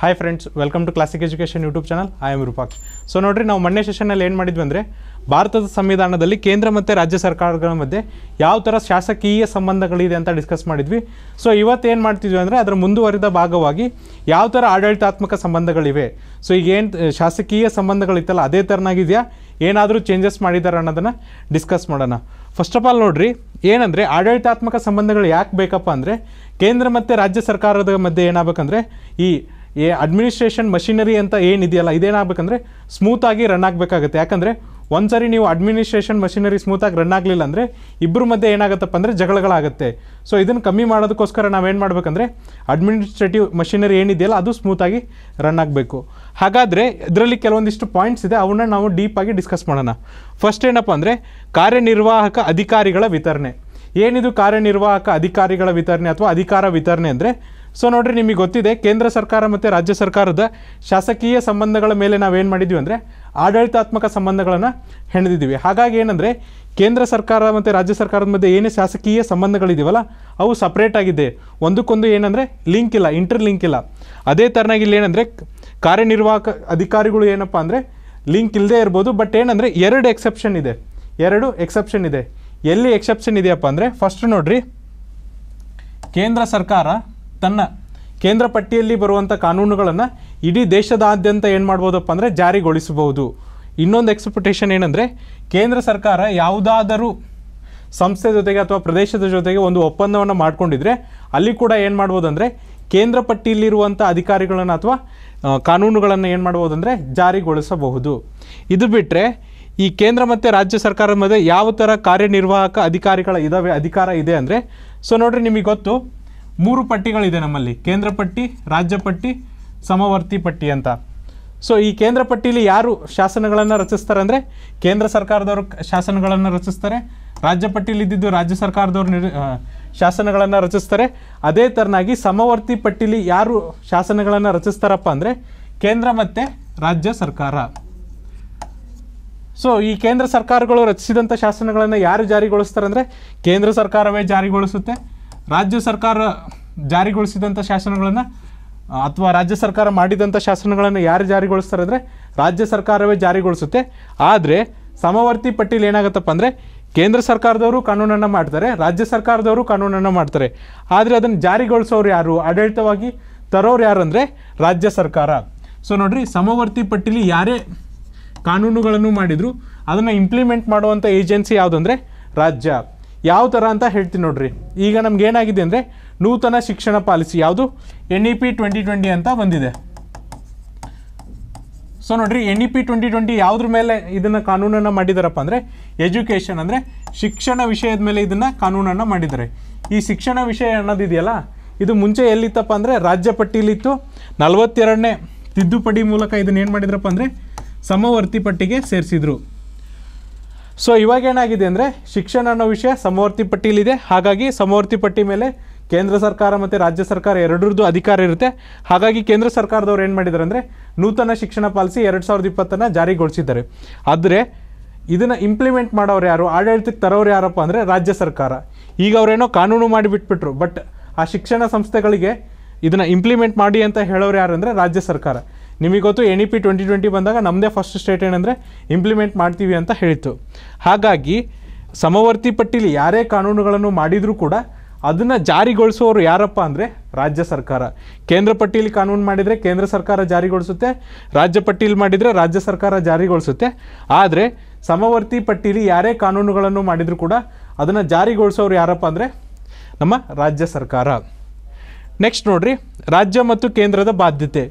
hi friends welcome to classic education YouTube channel I am Rupaksh so ನೋಡಿ ನಾವು ಮೊನ್ನೆ ಸೆಷನ್ನಲ್ಲಿ ಏನು ಮಾಡಿದ್ವಿ ಅಂದರೆ ಭಾರತದ ಸಂವಿಧಾನದಲ್ಲಿ ಕೇಂದ್ರ ಮತ್ತು ರಾಜ್ಯ ಸರ್ಕಾರಗಳ ಮಧ್ಯೆ ಯಾವ ಥರ ಶಾಸಕೀಯ ಸಂಬಂಧಗಳಿದೆ ಅಂತ ಡಿಸ್ಕಸ್ ಮಾಡಿದ್ವಿ ಸೊ ಇವತ್ತು ಏನು ಮಾಡ್ತಿದ್ವಿ ಅಂದರೆ ಅದರ ಮುಂದುವರಿದ ಭಾಗವಾಗಿ ಯಾವ ಥರ ಆಡಳಿತಾತ್ಮಕ ಸಂಬಂಧಗಳಿವೆ ಸೊ ಈಗ ಏನು ಶಾಸಕೀಯ ಸಂಬಂಧಗಳಿತ್ತಲ್ಲ ಅದೇ ಥರನಾಗಿದೆಯಾ ಏನಾದರೂ ಚೇಂಜಸ್ ಮಾಡಿದ್ದಾರೆ ಅನ್ನೋದನ್ನು ಡಿಸ್ಕಸ್ ಮಾಡೋಣ ಫಸ್ಟ್ ಆಫ್ ಆಲ್ ನೋಡಿರಿ ಏನಂದರೆ ಆಡಳಿತಾತ್ಮಕ ಸಂಬಂಧಗಳು ಯಾಕೆ ಬೇಕಪ್ಪ ಅಂದರೆ ಕೇಂದ್ರ ಮತ್ತು ರಾಜ್ಯ ಸರ್ಕಾರದ ಮಧ್ಯೆ ಏನಾಗಬೇಕಂದ್ರೆ ಈ ಏ ಅಡ್ಮಿನಿಸ್ಟ್ರೇಷನ್ ಮಷಿನರಿ ಅಂತ ಏನಿದೆಯಲ್ಲ ಇದೇನಾಗಬೇಕಂದ್ರೆ ಸ್ಮೂತಾಗಿ ರನ್ ಆಗಬೇಕಾಗುತ್ತೆ ಯಾಕಂದರೆ ಒಂದು ನೀವು ಅಡ್ಮಿನಿಸ್ಟ್ರೇಷನ್ ಮಷಿನರಿ ಸ್ಮೂತಾಗಿ ರನ್ ಆಗಲಿಲ್ಲ ಅಂದರೆ ಇಬ್ಬರ ಮಧ್ಯೆ ಏನಾಗುತ್ತಪ್ಪ ಅಂದರೆ ಜಗಳಗಳಾಗುತ್ತೆ ಸೊ ಇದನ್ನು ಕಮ್ಮಿ ಮಾಡೋದಕ್ಕೋಸ್ಕರ ನಾವೇನು ಮಾಡಬೇಕಂದ್ರೆ ಅಡ್ಮಿನಿಸ್ಟ್ರೇಟಿವ್ ಮಷಿನರಿ ಏನಿದೆಯಲ್ಲ ಅದು ಸ್ಮೂತಾಗಿ ರನ್ ಆಗಬೇಕು ಹಾಗಾದರೆ ಇದರಲ್ಲಿ ಕೆಲವೊಂದಿಷ್ಟು ಪಾಯಿಂಟ್ಸ್ ಇದೆ ಅವನ್ನ ನಾವು ಡೀಪಾಗಿ ಡಿಸ್ಕಸ್ ಮಾಡೋಣ ಫಸ್ಟ್ ಏನಪ್ಪ ಅಂದರೆ ಕಾರ್ಯನಿರ್ವಾಹಕ ಅಧಿಕಾರಿಗಳ ವಿತರಣೆ ಏನಿದು ಕಾರ್ಯನಿರ್ವಾಹಕ ಅಧಿಕಾರಿಗಳ ವಿತರಣೆ ಅಥವಾ ಅಧಿಕಾರ ವಿತರಣೆ ಅಂದರೆ ಸೊ ನೋಡಿರಿ ನಿಮಗೆ ಗೊತ್ತಿದೆ ಕೇಂದ್ರ ಸರ್ಕಾರ ಮತ್ತು ರಾಜ್ಯ ಸರ್ಕಾರದ ಶಾಸಕೀಯ ಸಂಬಂಧಗಳ ಮೇಲೆ ನಾವೇನು ಮಾಡಿದ್ವಿ ಅಂದರೆ ಆಡಳಿತಾತ್ಮಕ ಸಂಬಂಧಗಳನ್ನು ಹೆಣೆದಿದ್ದೀವಿ ಹಾಗಾಗಿ ಏನಂದರೆ ಕೇಂದ್ರ ಸರ್ಕಾರ ಮತ್ತು ರಾಜ್ಯ ಸರ್ಕಾರದ ಮಧ್ಯೆ ಏನೇ ಶಾಸಕೀಯ ಸಂಬಂಧಗಳಿದ್ದೀವಲ್ಲ ಅವು ಆಗಿದೆ ಒಂದಕ್ಕೊಂದು ಏನಂದರೆ ಲಿಂಕ್ ಇಲ್ಲ ಇಂಟರ್ ಲಿಂಕ್ ಇಲ್ಲ ಅದೇ ಥರನಾಗಿ ಇಲ್ಲಿ ಏನಂದರೆ ಕಾರ್ಯನಿರ್ವಾಹಕ ಅಧಿಕಾರಿಗಳು ಏನಪ್ಪ ಅಂದರೆ ಲಿಂಕ್ ಇಲ್ಲದೆ ಇರ್ಬೋದು ಬಟ್ ಏನಂದರೆ ಎರಡು ಎಕ್ಸೆಪ್ಷನ್ ಇದೆ ಎರಡು ಎಕ್ಸೆಪ್ಷನ್ ಇದೆ ಎಲ್ಲಿ ಎಕ್ಸೆಪ್ಷನ್ ಇದೆಯಪ್ಪ ಅಂದರೆ ಫಸ್ಟ್ ನೋಡ್ರಿ ಕೇಂದ್ರ ಸರ್ಕಾರ ತನ್ನ ಕೇಂದ್ರ ಪಟ್ಟಿಯಲ್ಲಿ ಬರುವಂಥ ಕಾನೂನುಗಳನ್ನು ಇಡೀ ದೇಶದಾದ್ಯಂತ ಏನು ಮಾಡ್ಬೋದಪ್ಪ ಅಂದರೆ ಜಾರಿಗೊಳಿಸಬಹುದು ಇನ್ನೊಂದು ಎಕ್ಸ್ಪೆಕ್ಟೇಷನ್ ಏನಂದರೆ ಕೇಂದ್ರ ಸರ್ಕಾರ ಯಾವುದಾದರೂ ಸಂಸ್ಥೆ ಜೊತೆಗೆ ಅಥವಾ ಪ್ರದೇಶದ ಜೊತೆಗೆ ಒಂದು ಒಪ್ಪಂದವನ್ನು ಮಾಡಿಕೊಂಡಿದ್ರೆ ಅಲ್ಲಿ ಕೂಡ ಏನು ಅಂದರೆ ಕೇಂದ್ರ ಪಟ್ಟಿಯಲ್ಲಿರುವಂಥ ಅಧಿಕಾರಿಗಳನ್ನು ಅಥವಾ ಕಾನೂನುಗಳನ್ನು ಏನು ಮಾಡ್ಬೋದಂದರೆ ಜಾರಿಗೊಳಿಸಬಹುದು ಇದು ಬಿಟ್ಟರೆ ಈ ಕೇಂದ್ರ ಮತ್ತು ರಾಜ್ಯ ಸರ್ಕಾರದ ಮೇಲೆ ಯಾವ ಥರ ಕಾರ್ಯನಿರ್ವಾಹಕ ಅಧಿಕಾರಿಗಳ ಇದಾವೆ ಅಧಿಕಾರ ಇದೆ ಅಂದರೆ ಸೊ ನೋಡಿರಿ ನಿಮಗೆ ಗೊತ್ತು ಮೂರು ಪಟ್ಟಿಗಳಿದೆ ನಮ್ಮಲ್ಲಿ ಕೇಂದ್ರ ಪಟ್ಟಿ ರಾಜ್ಯ ಪಟ್ಟಿ ಸಮವರ್ತಿ ಪಟ್ಟಿ ಅಂತ ಸೊ ಈ ಕೇಂದ್ರ ಪಟ್ಟಿಯಲ್ಲಿ ಯಾರು ಶಾಸನಗಳನ್ನು ರಚಿಸ್ತಾರೆ ಅಂದರೆ ಕೇಂದ್ರ ಸರ್ಕಾರದವರು ಶಾಸನಗಳನ್ನು ರಚಿಸ್ತಾರೆ ರಾಜ್ಯ ಪಟ್ಟಿಯಲ್ಲಿ ಇದ್ದಿದ್ದು ರಾಜ್ಯ ಸರ್ಕಾರದವರು ನಿರ್ ಶಾಸನಗಳನ್ನು ರಚಿಸ್ತಾರೆ ಅದೇ ಥರನಾಗಿ ಸಮವರ್ತಿ ಪಟ್ಟಿಲಿ ಯಾರು ಶಾಸನಗಳನ್ನು ರಚಿಸ್ತಾರಪ್ಪ ಅಂದರೆ ಕೇಂದ್ರ ಮತ್ತು ರಾಜ್ಯ ಸರ್ಕಾರ ಸೊ ಈ ಕೇಂದ್ರ ಸರ್ಕಾರಗಳು ರಚಿಸಿದಂಥ ಶಾಸನಗಳನ್ನು ಯಾರು ಜಾರಿಗೊಳಿಸ್ತಾರೆ ಅಂದರೆ ಕೇಂದ್ರ ಸರ್ಕಾರವೇ ಜಾರಿಗೊಳಿಸುತ್ತೆ ರಾಜ್ಯ ಸರ್ಕಾರ ಜಾರಿಗೊಳಿಸಿದಂಥ ಶಾಸನಗಳನ್ನು ಅಥವಾ ರಾಜ್ಯ ಸರ್ಕಾರ ಮಾಡಿದಂಥ ಶಾಸನಗಳನ್ನು ಯಾರು ಜಾರಿಗೊಳಿಸ್ತಾರೆ ಅಂದರೆ ರಾಜ್ಯ ಸರ್ಕಾರವೇ ಜಾರಿಗೊಳಿಸುತ್ತೆ ಆದರೆ ಸಮವರ್ತಿ ಪಟ್ಟಿಲಿ ಏನಾಗತ್ತಪ್ಪ ಅಂದರೆ ಕೇಂದ್ರ ಸರ್ಕಾರದವರು ಕಾನೂನನ್ನು ಮಾಡ್ತಾರೆ ರಾಜ್ಯ ಸರ್ಕಾರದವರು ಕಾನೂನನ್ನು ಮಾಡ್ತಾರೆ ಆದರೆ ಅದನ್ನು ಜಾರಿಗೊಳಿಸೋರು ಯಾರು ಆಡಳಿತವಾಗಿ ತರೋರು ಯಾರು ಅಂದರೆ ರಾಜ್ಯ ಸರ್ಕಾರ ಸೊ ನೋಡಿರಿ ಸಮವರ್ತಿ ಪಟ್ಟಿಲಿ ಯಾರೇ ಕಾನೂನುಗಳನ್ನು ಮಾಡಿದರೂ ಅದನ್ನು ಇಂಪ್ಲಿಮೆಂಟ್ ಮಾಡುವಂಥ ಏಜೆನ್ಸಿ ಯಾವುದಂದರೆ ರಾಜ್ಯ ಯಾವ ಥರ ಅಂತ ಹೇಳ್ತೀನಿ ನೋಡ್ರಿ ಈಗ ನಮ್ಗೆ ಏನಾಗಿದೆ ಅಂದರೆ ನೂತನ ಶಿಕ್ಷಣ ಪಾಲಿಸಿ ಯಾವುದು N E P twenty twenty ಅಂತ ಬಂದಿದೆ ಸೊ ನೋಡ್ರಿ N E P twenty twenty ಯಾವುದ್ರ ಮೇಲೆ ಇದನ್ನು ಕಾನೂನನ್ನು ಮಾಡಿದಾರಪ್ಪ ಅಂದರೆ ಎಜುಕೇಷನ್ ಅಂದರೆ ಶಿಕ್ಷಣ ವಿಷಯದ ಮೇಲೆ ಇದನ್ನು ಕಾನೂನನ್ನು ಮಾಡಿದ್ದಾರೆ ಈ ಶಿಕ್ಷಣ ವಿಷಯ ಅನ್ನೋದಿದೆಯಲ್ಲ ಇದು ಮುಂಚೆ ಎಲ್ಲಿತ್ತಪ್ಪ ಅಂದರೆ ರಾಜ್ಯ ಪಟ್ಟಿಲಿತ್ತು ನಲವತ್ತೆರಡನೇ ತಿದ್ದುಪಡಿ ಮೂಲಕ ಇದನ್ನು ಏನು ಮಾಡಿದ್ರಪ್ಪ ಅಂದರೆ ಸಮವರ್ತಿ ಪಟ್ಟಿಗೆ ಸೇರಿಸಿದ್ರು ಸೊ ಇವಾಗ ಏನಾಗಿದೆ ಅಂದರೆ ಶಿಕ್ಷಣ ಅನ್ನೋ ವಿಷಯ ಸಮವರ್ತಿ ಪಟ್ಟಿಯಲ್ಲಿದೆ ಹಾಗಾಗಿ ಸಮವರ್ತಿ ಪಟ್ಟಿ ಮೇಲೆ ಕೇಂದ್ರ ಸರ್ಕಾರ ಮತ್ತು ರಾಜ್ಯ ಸರ್ಕಾರ ಎರಡರದ್ದು ಅಧಿಕಾರ ಇರುತ್ತೆ ಹಾಗಾಗಿ ಕೇಂದ್ರ ಸರ್ಕಾರದವ್ರು ಏನು ಮಾಡಿದ್ದಾರೆ ಅಂದರೆ ನೂತನ ಶಿಕ್ಷಣ ಪಾಲಿಸಿ ಎರಡು ಸಾವಿರದ ಇಪ್ಪತ್ತನ್ನು ಜಾರಿಗೊಳಿಸಿದ್ದಾರೆ ಆದರೆ ಇದನ್ನು ಇಂಪ್ಲಿಮೆಂಟ್ ಮಾಡೋರು ಯಾರು ಆಡಳಿತಕ್ಕೆ ತರೋರು ಯಾರಪ್ಪ ಅಂದರೆ ರಾಜ್ಯ ಸರ್ಕಾರ ಈಗ ಅವರೇನೋ ಕಾನೂನು ಮಾಡಿಬಿಟ್ಬಿಟ್ರು ಬಟ್ ಆ ಶಿಕ್ಷಣ ಸಂಸ್ಥೆಗಳಿಗೆ ಇದನ್ನು ಇಂಪ್ಲಿಮೆಂಟ್ ಮಾಡಿ ಅಂತ ಹೇಳೋರು ಯಾರು ಅಂದರೆ ರಾಜ್ಯ ಸರ್ಕಾರ ನಿಮಗೆ ಗೊತ್ತು N E P twenty twenty ಬಂದಾಗ ನಮ್ಮದೇ ಫಸ್ಟ್ ಸ್ಟೇಟ್ ಏನಂದರೆ ಇಂಪ್ಲಿಮೆಂಟ್ ಮಾಡ್ತೀವಿ ಅಂತ ಹೇಳಿತ್ತು ಹಾಗಾಗಿ ಸಮವರ್ತಿ ಪಟ್ಟಿಲಿ ಯಾರೇ ಕಾನೂನುಗಳನ್ನು ಮಾಡಿದರೂ ಕೂಡ ಅದನ್ನು ಜಾರಿಗೊಳಿಸೋರು ಯಾರಪ್ಪ ಅಂದರೆ ರಾಜ್ಯ ಸರ್ಕಾರ ಕೇಂದ್ರ ಪಟ್ಟಿಯಲ್ಲಿ ಕಾನೂನು ಮಾಡಿದರೆ ಕೇಂದ್ರ ಸರ್ಕಾರ ಜಾರಿಗೊಳಿಸುತ್ತೆ ರಾಜ್ಯ ಪಟ್ಟಿಯಲ್ಲಿ ಮಾಡಿದರೆ ರಾಜ್ಯ ಸರ್ಕಾರ ಜಾರಿಗೊಳಿಸುತ್ತೆ ಆದರೆ ಸಮವರ್ತಿ ಪಟ್ಟಿಲಿ ಯಾರೇ ಕಾನೂನುಗಳನ್ನು ಮಾಡಿದರೂ ಕೂಡ ಅದನ್ನು ಜಾರಿಗೊಳಿಸೋರು ಯಾರಪ್ಪ ಅಂದರೆ ನಮ್ಮ ರಾಜ್ಯ ಸರ್ಕಾರ ನೆಕ್ಸ್ಟ್ ನೋಡಿರಿ ರಾಜ್ಯ ಮತ್ತು ಕೇಂದ್ರದ ಬಾಧ್ಯತೆ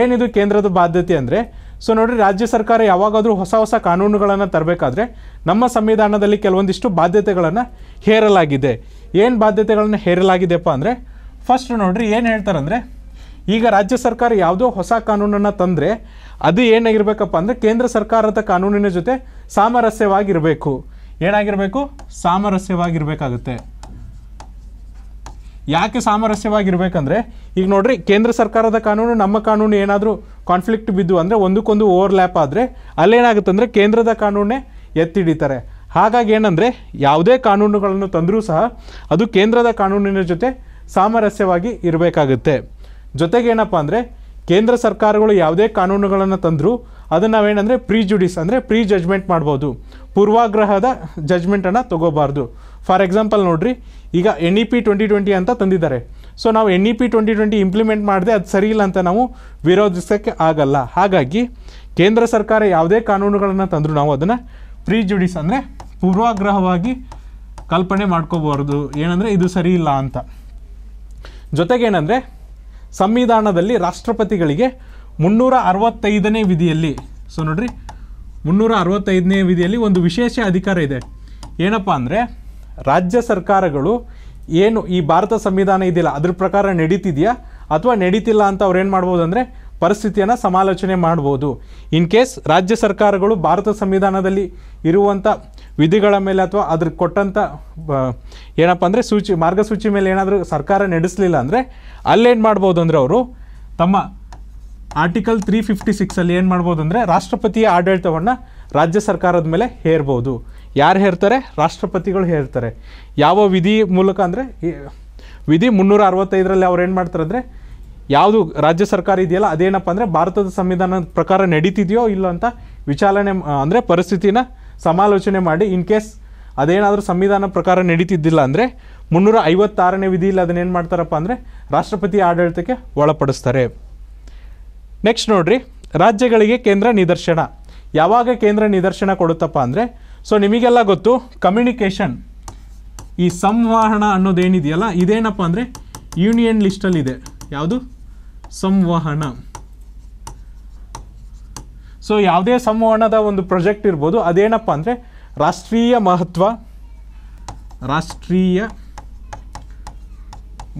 ಏನಿದು ಕೇಂದ್ರದ ಬಾಧ್ಯತೆ ಅಂದರೆ ಸೊ ನೋಡಿರಿ ರಾಜ್ಯ ಸರ್ಕಾರ ಯಾವಾಗಾದರೂ ಹೊಸ ಹೊಸ ಕಾನೂನುಗಳನ್ನು ತರಬೇಕಾದ್ರೆ ನಮ್ಮ ಸಂವಿಧಾನದಲ್ಲಿ ಕೆಲವೊಂದಿಷ್ಟು ಬಾಧ್ಯತೆಗಳನ್ನು ಹೇರಲಾಗಿದೆ ಏನು ಬಾಧ್ಯತೆಗಳನ್ನು ಹೇರಲಾಗಿದೆಪ್ಪ ಅಂದರೆ ಫಸ್ಟ್ ನೋಡಿರಿ ಏನು ಹೇಳ್ತಾರಂದರೆ ಈಗ ರಾಜ್ಯ ಸರ್ಕಾರ ಯಾವುದೋ ಹೊಸ ಕಾನೂನನ್ನು ತಂದರೆ ಅದು ಏನಾಗಿರಬೇಕಪ್ಪ ಅಂದರೆ ಕೇಂದ್ರ ಸರ್ಕಾರದ ಕಾನೂನಿನ ಜೊತೆ ಸಾಮರಸ್ಯವಾಗಿರಬೇಕು ಏನಾಗಿರಬೇಕು ಸಾಮರಸ್ಯವಾಗಿರಬೇಕಾಗುತ್ತೆ ಯಾಕೆ ಸಾಮರಸ್ಯವಾಗಿರ್ಬೇಕಂದ್ರೆ ಈಗ ನೋಡ್ರಿ ಕೇಂದ್ರ ಸರ್ಕಾರದ ಕಾನೂನು ನಮ್ಮ ಕಾನೂನು ಏನಾದರೂ ಕಾನ್ಫ್ಲಿಕ್ಟ್ ಬಿದ್ದು ಅಂದರೆ ಒಂದಕ್ಕೊಂದು ಓವರ್ಲ್ಯಾಪ್ ಆದರೆ ಅಲ್ಲೇನಾಗುತ್ತೆ ಅಂದರೆ ಕೇಂದ್ರದ ಕಾನೂನೇ ಎತ್ತಿಡಿತಾರೆ ಹಾಗಾಗಿ ಏನಂದರೆ ಯಾವುದೇ ಕಾನೂನುಗಳನ್ನು ತಂದರೂ ಸಹ ಅದು ಕೇಂದ್ರದ ಕಾನೂನಿನ ಜೊತೆ ಸಾಮರಸ್ಯವಾಗಿ ಇರಬೇಕಾಗುತ್ತೆ ಜೊತೆಗೇನಪ್ಪ ಅಂದರೆ ಕೇಂದ್ರ ಸರ್ಕಾರಗಳು ಯಾವುದೇ ಕಾನೂನುಗಳನ್ನು ತಂದರೂ ಅದನ್ನು ನಾವೇನಂದರೆ ಪ್ರೀ ಜುಡಿಸ್ ಅಂದರೆ ಪ್ರೀ ಜಜ್ಮೆಂಟ್ ಮಾಡ್ಬೋದು ಪೂರ್ವಾಗ್ರಹದ ಜಜ್ಮೆಂಟನ್ನು ತೊಗೋಬಾರ್ದು ಫಾರ್ ಎಕ್ಸಾಂಪಲ್ ನೋಡಿರಿ ಈಗ N E P twenty twenty ಅಂತ ತಂದಿದ್ದಾರೆ ಸೊ ನಾವು N E P twenty twenty implement ಮಾಡಿದೆ ಅದು ಸರಿ ಇಲ್ಲ ಅಂತ ನಾವು ವಿರೋಧಿಸೋಕ್ಕೆ ಆಗಲ್ಲ ಹಾಗಾಗಿ ಕೇಂದ್ರ ಸರ್ಕಾರ ಯಾವುದೇ ಕಾನೂನುಗಳನ್ನು ತಂದರೂ ನಾವು ಅದನ್ನು ಜುಡಿಸ್ ಅಂದರೆ ಪೂರ್ವಾಗ್ರಹವಾಗಿ ಕಲ್ಪನೆ ಮಾಡ್ಕೋಬಾರ್ದು ಏನಂದರೆ ಇದು ಸರಿ ಇಲ್ಲ ಅಂತ ಜೊತೆಗೇನೆಂದರೆ ಸಂವಿಧಾನದಲ್ಲಿ ರಾಷ್ಟ್ರಪತಿಗಳಿಗೆ ಮುನ್ನೂರ ಅರವತ್ತೈದನೇ ವಿಧಿಯಲ್ಲಿ ಸೊ ನೋಡ್ರಿ ಮುನ್ನೂರ ಅರವತ್ತೈದನೇ ವಿಧಿಯಲ್ಲಿ ಒಂದು ವಿಶೇಷ ಅಧಿಕಾರ ಇದೆ ಏನಪ್ಪ ಅಂದರೆ ರಾಜ್ಯ ಸರ್ಕಾರಗಳು ಏನು ಈ ಭಾರತ ಸಂವಿಧಾನ ಇದೆಯಲ್ಲ ಅದ್ರ ಪ್ರಕಾರ ನಡೀತಿದೆಯಾ ಅಥವಾ ನಡೀತಿಲ್ಲ ಅಂತ ಅವ್ರು ಏನು ಮಾಡ್ಬೋದು ಅಂದರೆ ಪರಿಸ್ಥಿತಿಯನ್ನು ಸಮಾಲೋಚನೆ ಮಾಡ್ಬೋದು ಇನ್ ಕೇಸ್ ರಾಜ್ಯ ಸರ್ಕಾರಗಳು ಭಾರತ ಸಂವಿಧಾನದಲ್ಲಿ ಇರುವಂಥ ವಿಧಿಗಳ ಮೇಲೆ ಅಥವಾ ಅದ್ರ ಕೊಟ್ಟಂಥ ಏನಪ್ಪ ಅಂದರೆ ಸೂಚಿ ಮಾರ್ಗಸೂಚಿ ಮೇಲೆ ಏನಾದರೂ ಸರ್ಕಾರ ನಡೆಸಲಿಲ್ಲ ಅಂದರೆ ಅಲ್ಲೇನು ಮಾಡ್ಬೋದು ಅಂದರೆ ಅವರು ತಮ್ಮ ಆರ್ಟಿಕಲ್ ತ್ರೀ ಫಿಫ್ಟಿ ಸಿಕ್ಸಲ್ಲಿ ಏನು ಮಾಡ್ಬೋದು ಅಂದರೆ ರಾಷ್ಟ್ರಪತಿಯ ಆಡಳಿತವನ್ನು ರಾಜ್ಯ ಸರ್ಕಾರದ ಮೇಲೆ ಹೇರ್ಬೋದು ಯಾರು ಹೇಳ್ತಾರೆ ರಾಷ್ಟ್ರಪತಿಗಳು ಹೇಳ್ತಾರೆ ಯಾವ ವಿಧಿ ಮೂಲಕ ಅಂದರೆ ವಿಧಿ ಮುನ್ನೂರ ಅರವತ್ತೈದರಲ್ಲಿ ಅವ್ರು ಏನು ಮಾಡ್ತಾರೆ ಅಂದರೆ ಯಾವುದು ರಾಜ್ಯ ಸರ್ಕಾರ ಇದೆಯಲ್ಲ ಅದೇನಪ್ಪ ಅಂದರೆ ಭಾರತದ ಸಂವಿಧಾನದ ಪ್ರಕಾರ ನಡೀತಿದೆಯೋ ಇಲ್ಲ ಅಂತ ವಿಚಾರಣೆ ಅಂದರೆ ಪರಿಸ್ಥಿತಿನ ಸಮಾಲೋಚನೆ ಮಾಡಿ ಇನ್ ಕೇಸ್ ಅದೇನಾದರೂ ಸಂವಿಧಾನ ಪ್ರಕಾರ ನಡೀತಿದ್ದಿಲ್ಲ ಅಂದರೆ ಮುನ್ನೂರ ಐವತ್ತಾರನೇ ವಿಧಿಯಲ್ಲಿ ಅದನ್ನೇನು ಮಾಡ್ತಾರಪ್ಪ ಅಂದರೆ ರಾಷ್ಟ್ರಪತಿ ಆಡಳಿತಕ್ಕೆ ಒಳಪಡಿಸ್ತಾರೆ ನೆಕ್ಸ್ಟ್ ನೋಡಿರಿ ರಾಜ್ಯಗಳಿಗೆ ಕೇಂದ್ರ ನಿದರ್ಶನ ಯಾವಾಗ ಕೇಂದ್ರ ನಿದರ್ಶನ ಕೊಡುತ್ತಪ್ಪ ಅಂದರೆ ಸೊ ನಿಮಗೆಲ್ಲ ಗೊತ್ತು ಕಮ್ಯುನಿಕೇಷನ್ ಈ ಸಂವಹನ ಅನ್ನೋದೇನಿದೆಯಲ್ಲ ಇದೇನಪ್ಪ ಅಂದರೆ ಯೂನಿಯನ್ ಲಿಸ್ಟಲ್ಲಿದೆ ಯಾವುದು ಸಂವಹನ ಸೊ ಯಾವುದೇ ಸಂವಹನದ ಒಂದು ಪ್ರಾಜೆಕ್ಟ್ ಇರ್ಬೋದು ಅದೇನಪ್ಪ ಅಂದರೆ ರಾಷ್ಟ್ರೀಯ ಮಹತ್ವ ರಾಷ್ಟ್ರೀಯ